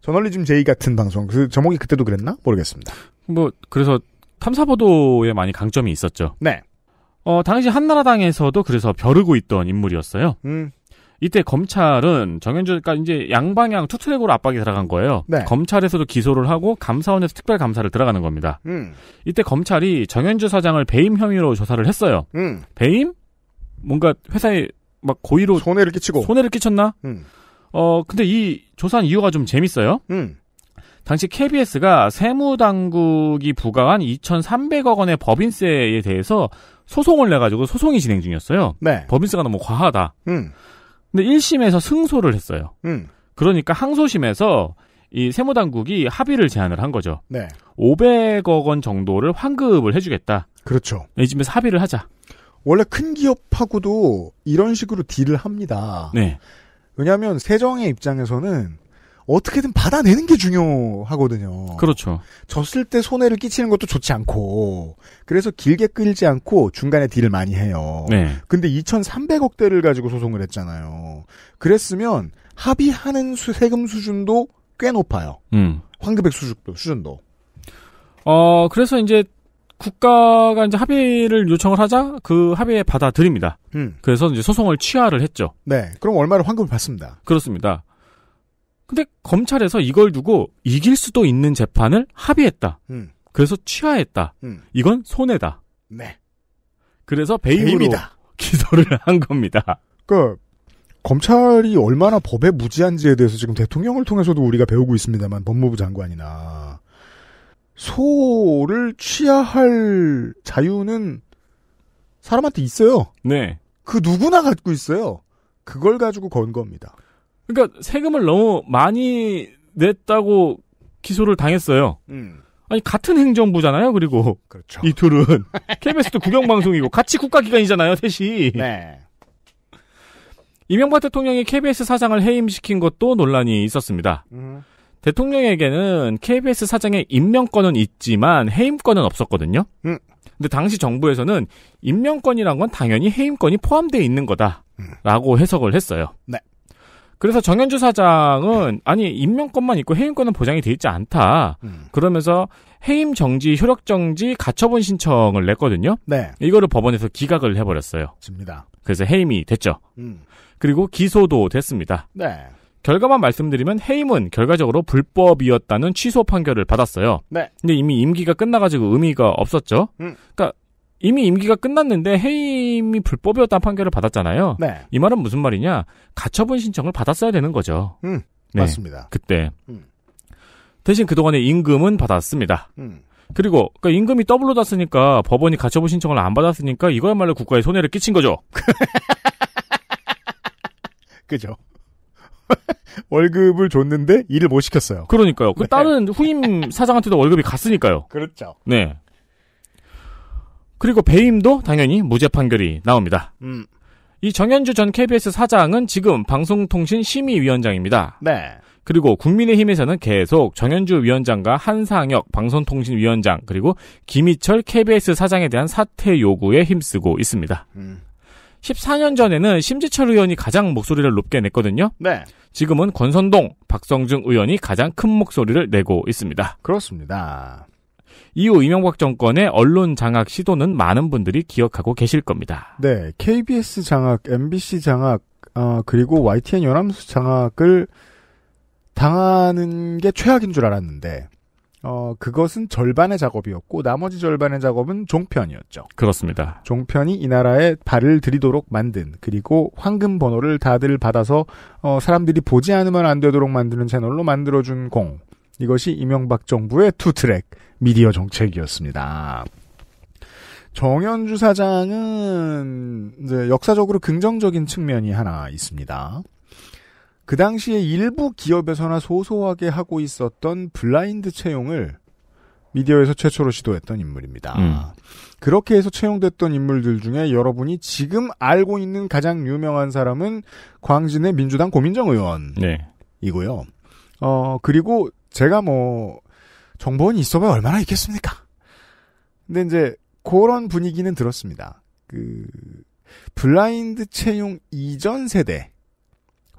저널리즘 J 같은 방송 그 제목이 그때도 그랬나 모르겠습니다. 뭐 그래서 탐사 보도에 많이 강점이 있었죠. 네. 어 당시 한나라당에서도 그래서 벼르고 있던 인물이었어요. 음. 이때 검찰은 정현주가 그러니까 이제 양방향 투트랙으로 압박이 들어간 거예요. 네. 검찰에서도 기소를 하고 감사원에서 특별 감사를 들어가는 겁니다. 음. 이때 검찰이 정현주 사장을 배임 혐의로 조사를 했어요. 음. 배임? 뭔가 회사에 막 고의로 손해를 끼치고 손해를 끼쳤나? 음. 어 근데 이 조사한 이유가 좀 재밌어요. 음. 당시 KBS가 세무당국이 부과한 2,300억 원의 법인세에 대해서 소송을 내가지고 소송이 진행 중이었어요. 네. 법인세가 너무 과하다. 음. 근데 1심에서 승소를 했어요. 음. 그러니까 항소심에서 이 세무당국이 합의를 제안을 한 거죠. 네. 500억 원 정도를 환급을 해주겠다. 그렇죠. 이집에서 네, 합의를 하자. 원래 큰 기업하고도 이런 식으로 딜을 합니다. 네. 왜냐하면 세정의 입장에서는 어떻게든 받아내는 게 중요하거든요. 그렇죠. 졌을 때 손해를 끼치는 것도 좋지 않고 그래서 길게 끌지 않고 중간에 딜을 많이 해요. 네. 근데 2,300억 대를 가지고 소송을 했잖아요. 그랬으면 합의하는 세금 수준도 꽤 높아요. 음. 황급액 수준도 수준도. 어 그래서 이제 국가가 이제 합의를 요청을 하자 그 합의에 받아들입니다. 음. 그래서 이제 소송을 취하를 했죠. 네. 그럼 얼마를 환급을 받습니다. 그렇습니다. 근데 검찰에서 이걸 두고 이길 수도 있는 재판을 합의했다. 음. 그래서 취하했다. 음. 이건 손해다. 네. 그래서 베임이다 *laughs* 기소를 한 겁니다. 그 검찰이 얼마나 법에 무지한지에 대해서 지금 대통령을 통해서도 우리가 배우고 있습니다만 법무부 장관이나 소를 취하할 자유는 사람한테 있어요. 네. 그 누구나 갖고 있어요. 그걸 가지고 건 겁니다. 그러니까 세금을 너무 많이 냈다고 기소를 당했어요. 음. 아니 같은 행정부잖아요. 그리고 그렇죠. 이 둘은 KBS도 국영방송이고 같이 국가기관이잖아요. 셋이. 네. 이명박 대통령이 KBS 사장을 해임시킨 것도 논란이 있었습니다. 음. 대통령에게는 KBS 사장의 임명권은 있지만 해임권은 없었거든요. 음. 근데 당시 정부에서는 임명권이란 건 당연히 해임권이 포함되어 있는 거다라고 해석을 했어요. 네. 그래서 정현주 사장은 아니 임명권만 있고 해임권은 보장이 돼 있지 않다. 음. 그러면서 해임 정지, 효력 정지, 가처분 신청을 냈거든요. 네. 이거를 법원에서 기각을 해버렸어요. 습니다. 그래서 해임이 됐죠. 음. 그리고 기소도 됐습니다. 네. 결과만 말씀드리면 해임은 결과적으로 불법이었다는 취소 판결을 받았어요. 네. 근데 이미 임기가 끝나가지고 의미가 없었죠. 음. 그러니까 이미 임기가 끝났는데 해임이 불법이었다는 판결을 받았잖아요. 네. 이 말은 무슨 말이냐? 가처분 신청을 받았어야 되는 거죠. 음, 네, 맞습니다. 그때 음. 대신 그동안의 임금은 받았습니다. 음. 그리고 그러니까 임금이 더블로 땄으니까 법원이 가처분 신청을 안 받았으니까 이거야말로 국가에 손해를 끼친 거죠. *laughs* 그죠. *laughs* 월급을 줬는데 일을 못 시켰어요. 그러니까요. 그 네. 다른 후임 사장한테도 월급이 갔으니까요. 그렇죠. 네. 그리고 배임도 당연히 무죄 판결이 나옵니다. 음. 이 정현주 전 KBS 사장은 지금 방송통신심의위원장입니다. 네. 그리고 국민의힘에서는 계속 정현주 위원장과 한상혁 방송통신위원장 그리고 김희철 KBS 사장에 대한 사퇴 요구에 힘쓰고 있습니다. 음. 14년 전에는 심지철 의원이 가장 목소리를 높게 냈거든요. 네. 지금은 권선동, 박성중 의원이 가장 큰 목소리를 내고 있습니다. 그렇습니다. 이후 이명박 정권의 언론 장악 시도는 많은 분들이 기억하고 계실 겁니다. 네, KBS 장악, MBC 장악, 어, 그리고 YTN 연합뉴 장악을 당하는 게 최악인 줄 알았는데 어, 그것은 절반의 작업이었고 나머지 절반의 작업은 종편이었죠. 그렇습니다. 종편이 이 나라에 발을 들이도록 만든 그리고 황금 번호를 다들 받아서 어, 사람들이 보지 않으면 안 되도록 만드는 채널로 만들어준 공. 이것이 이명박 정부의 투트랙 미디어 정책이었습니다. 정현주 사장은 이제 역사적으로 긍정적인 측면이 하나 있습니다. 그 당시에 일부 기업에서나 소소하게 하고 있었던 블라인드 채용을 미디어에서 최초로 시도했던 인물입니다. 음. 그렇게 해서 채용됐던 인물들 중에 여러분이 지금 알고 있는 가장 유명한 사람은 광진의 민주당 고민정 의원이고요. 네. 어, 그리고 제가 뭐 정보원이 있어봐야 얼마나 있겠습니까? 근데 이제 그런 분위기는 들었습니다. 그 블라인드 채용 이전 세대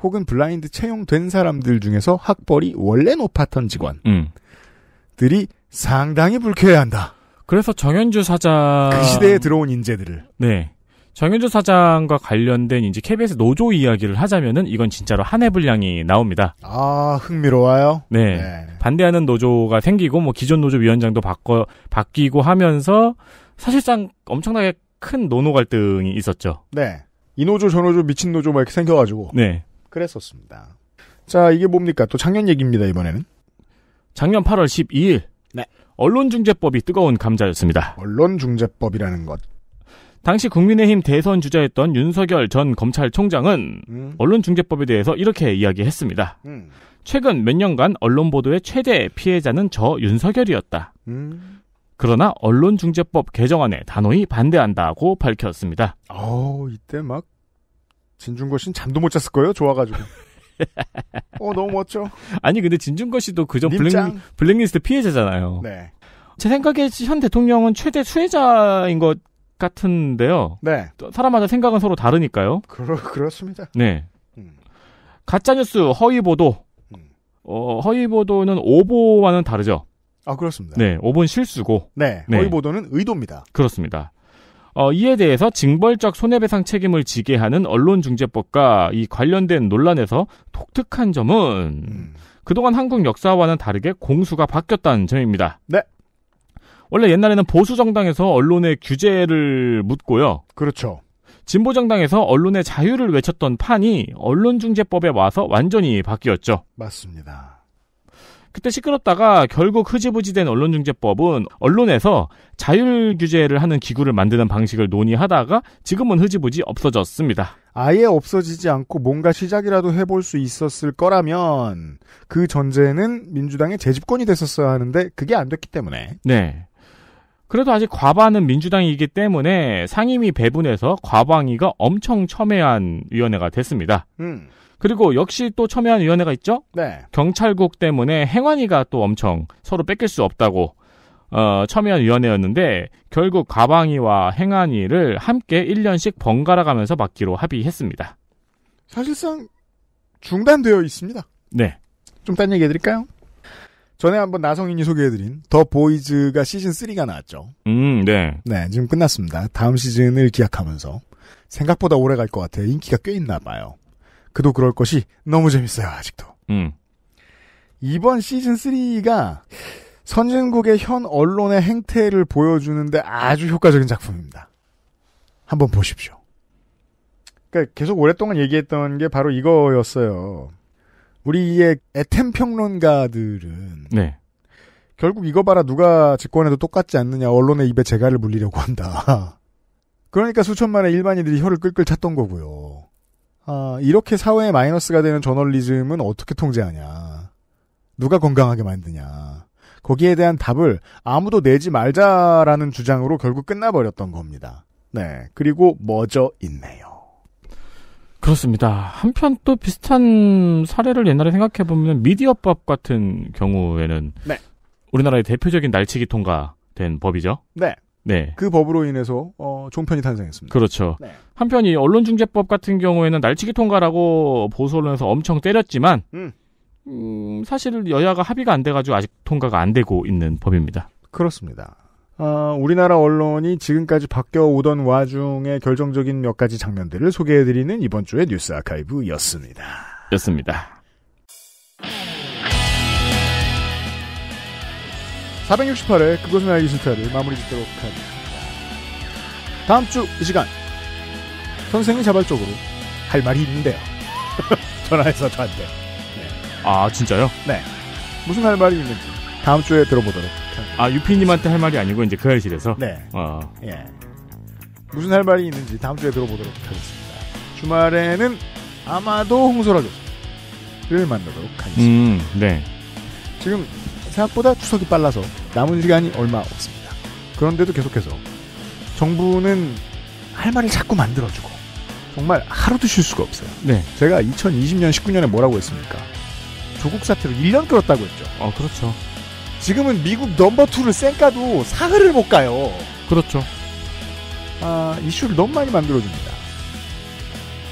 혹은 블라인드 채용된 사람들 중에서 학벌이 원래 높았던 직원들이 음. 상당히 불쾌해한다. 그래서 정현주 사장 그 시대에 들어온 인재들을 네 정현주 사장과 관련된 이제 KBS 노조 이야기를 하자면은 이건 진짜로 한 해 분량이 나옵니다. 아 흥미로워요. 네. 네. 반대하는 노조가 생기고 뭐 기존 노조 위원장도 바꿔 바뀌고 하면서 사실상 엄청나게 큰 노노 갈등이 있었죠. 네. 이 노조 저 노조 미친 노조 막 이렇게 생겨가지고. 네. 그랬었습니다. 자 이게 뭡니까 또 작년 얘기입니다 이번에는. 작년 8월 12일. 네. 언론중재법이 뜨거운 감자였습니다. 언론중재법이라는 것. 당시 국민의힘 대선 주자였던 윤석열 전 검찰총장은 음. 언론중재법에 대해서 이렇게 이야기했습니다. 음. 최근 몇 년간 언론 보도의 최대 피해자는 저 윤석열이었다. 음. 그러나 언론중재법 개정안에 단호히 반대한다고 밝혔습니다. 어 이때 막 진중거 씨는 잠도 못 잤을 거예요. 좋아가지고. *laughs* 어 너무 멋져. 아니 근데 진중거 씨도 그 전 블랙, 블랙리스트 피해자잖아요. 네. 제 생각에 현 대통령은 최대 수혜자인 것 같은데요. 네. 사람마다 생각은 서로 다르니까요. 그러, 그렇습니다. 네. 음. 가짜뉴스 허위 보도. 음. 어, 허위 보도는 오보와는 다르죠. 아, 그렇습니다. 네. 오보는 실수고. 네. 네. 허위 보도는 의도입니다. 그렇습니다. 어, 이에 대해서 징벌적 손해배상 책임을 지게 하는 언론중재법과 이 관련된 논란에서 독특한 점은 음. 그동안 한국 역사와는 다르게 공수가 바뀌었다는 점입니다. 네. 원래 옛날에는 보수 정당에서 언론의 규제를 묻고요. 그렇죠. 진보 정당에서 언론의 자유를 외쳤던 판이 언론중재법에 와서 완전히 바뀌었죠. 맞습니다. 그때 시끄럽다가 결국 흐지부지된 언론중재법은 언론에서 자율 규제를 하는 기구를 만드는 방식을 논의하다가 지금은 흐지부지 없어졌습니다. 아예 없어지지 않고 뭔가 시작이라도 해볼 수 있었을 거라면 그 전제는 민주당의 재집권이 됐었어야 하는데 그게 안 됐기 때문에. 네. 그래도 아직 과반은 민주당이기 때문에 상임위 배분에서 과방위가 엄청 첨예한 위원회가 됐습니다. 음. 그리고 역시 또 첨예한 위원회가 있죠? 네. 경찰국 때문에 행안위가 또 엄청 서로 뺏길 수 없다고 어, 첨예한 위원회였는데 결국 과방위와 행안위를 함께 1년씩 번갈아 가면서 맡기로 합의했습니다. 사실상 중단되어 있습니다. 네. 좀 딴 얘기 해드릴까요? 전에 한 번 나성인이 소개해드린 더 보이즈가 시즌 3가 나왔죠. 음, 네. 네, 지금 끝났습니다. 다음 시즌을 기약하면서 생각보다 오래 갈 것 같아요. 인기가 꽤 있나 봐요. 그도 그럴 것이 너무 재밌어요, 아직도. 음. 이번 시즌 3가 선진국의 현 언론의 행태를 보여주는데 아주 효과적인 작품입니다. 한 번 보십시오. 그러니까 계속 오랫동안 얘기했던 게 바로 이거였어요. 우리의 애템 평론가들은 네. 결국 이거 봐라 누가 집권해도 똑같지 않느냐 언론의 입에 재갈을 물리려고 한다. *laughs* 그러니까 수천만의 일반인들이 혀를 끌끌 찼던 거고요. 아, 이렇게 사회의 마이너스가 되는 저널리즘은 어떻게 통제하냐? 누가 건강하게 만드냐? 거기에 대한 답을 아무도 내지 말자라는 주장으로 결국 끝나버렸던 겁니다. 네. 그리고 멎어 있네요. 그렇습니다. 한편 또 비슷한 사례를 옛날에 생각해보면 미디어법 같은 경우에는 네. 우리나라의 대표적인 날치기 통과된 법이죠. 네. 네. 그 법으로 인해서 어, 종편이 탄생했습니다. 그렇죠. 네. 한편 이 언론중재법 같은 경우에는 날치기 통과라고 보수 언론에서 엄청 때렸지만 음. 음, 사실 여야가 합의가 안 돼가지고 아직 통과가 안 되고 있는 법입니다. 그렇습니다. 아, 우리나라 언론이 지금까지 바뀌어오던 와중에 결정적인 몇 가지 장면들을 소개해드리는 이번 주의 뉴스 아카이브였습니다. 였습니다. 468회 그것은 알기 싫다를 마무리 짓도록 하겠습니다. 다음 주 이 시간 선생이 자발적으로 할 말이 있는데요. *laughs* 전화해서 저한테. 네. 아 진짜요? 네. 무슨 할 말이 있는지 다음 주에 들어보도록 아 유피님한테 할 말이 아니고 이제 그 현실에서. 네. 어. 예. 무슨 할 말이 있는지 다음 주에 들어보도록 하겠습니다. 주말에는 아마도 홍소라 교수를 만나도록 하겠습니다. 음, 네. 지금 생각보다 추석이 빨라서 남은 시간이 얼마 없습니다. 그런데도 계속해서 정부는 할 말을 자꾸 만들어주고 정말 하루도 쉴 수가 없어요. 네. 제가 2020년 19년에 뭐라고 했습니까? 조국 사태로 1년 끌었다고 했죠. 어, 그렇죠. 지금은 미국 넘버 투를 쌩까도 사흘을 못 가요. 그렇죠. 아, 이슈를 너무 많이 만들어줍니다.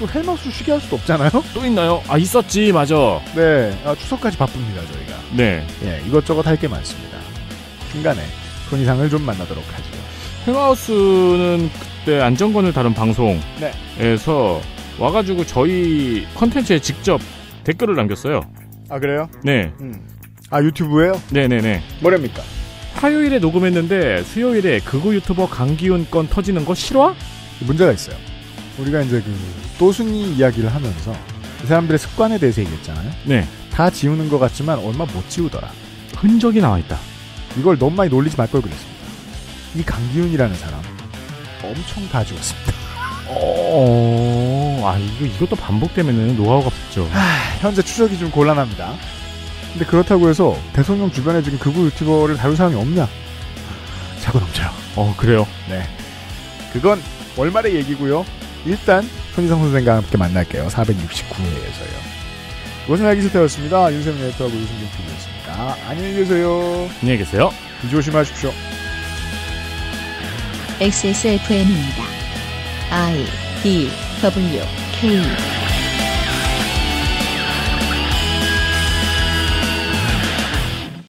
또 헬마우스 쉬게 할 수도 없잖아요? 또 있나요? 아, 있었지, 맞아. 네. 아, 추석까지 바쁩니다, 저희가. 네. 예, 이것저것 할 게 많습니다. 중간에 손이상을 좀 만나도록 하죠. 헬마우스는 그때 안정권을 다룬 방송에서 네. 와가지고 저희 컨텐츠에 직접 댓글을 남겼어요. 아, 그래요? 네. 음. 아 유튜브에요? 네네네. 뭐랍니까? 화요일에 녹음했는데 수요일에 극우 유튜버 강기훈 건 터지는 거 싫어? 문제가 있어요. 우리가 이제 그 또순이 이야기를 하면서 이 사람들의 습관에 대해서 얘기했잖아요. 네. 다 지우는 것 같지만 얼마 못 지우더라. 흔적이 나와 있다. 이걸 너무 많이 놀리지 말 걸 그랬습니다. 이 강기훈이라는 사람 엄청 다 지웠습니다. 어, 아 이거 이것도 반복되면은 노하우가 붙죠. 하, 현재 추적이 좀 곤란합니다. 근데 그렇다고 해서 대통령 주변에 지금 극우 유튜버를 다룰 사람이 없냐? 자고 넘쳐요. 어, 그래요? 네. 그건 월말의 얘기고요. 일단 손희성 선생과 함께 만날게요. 469회에서요. 무슨 알기 싫다였습니다. 윤세민 에디터하고 유승준 PD였습니다. 안녕히 계세요. 안녕히 계세요. 조심하십시오. XSFM입니다. I D W K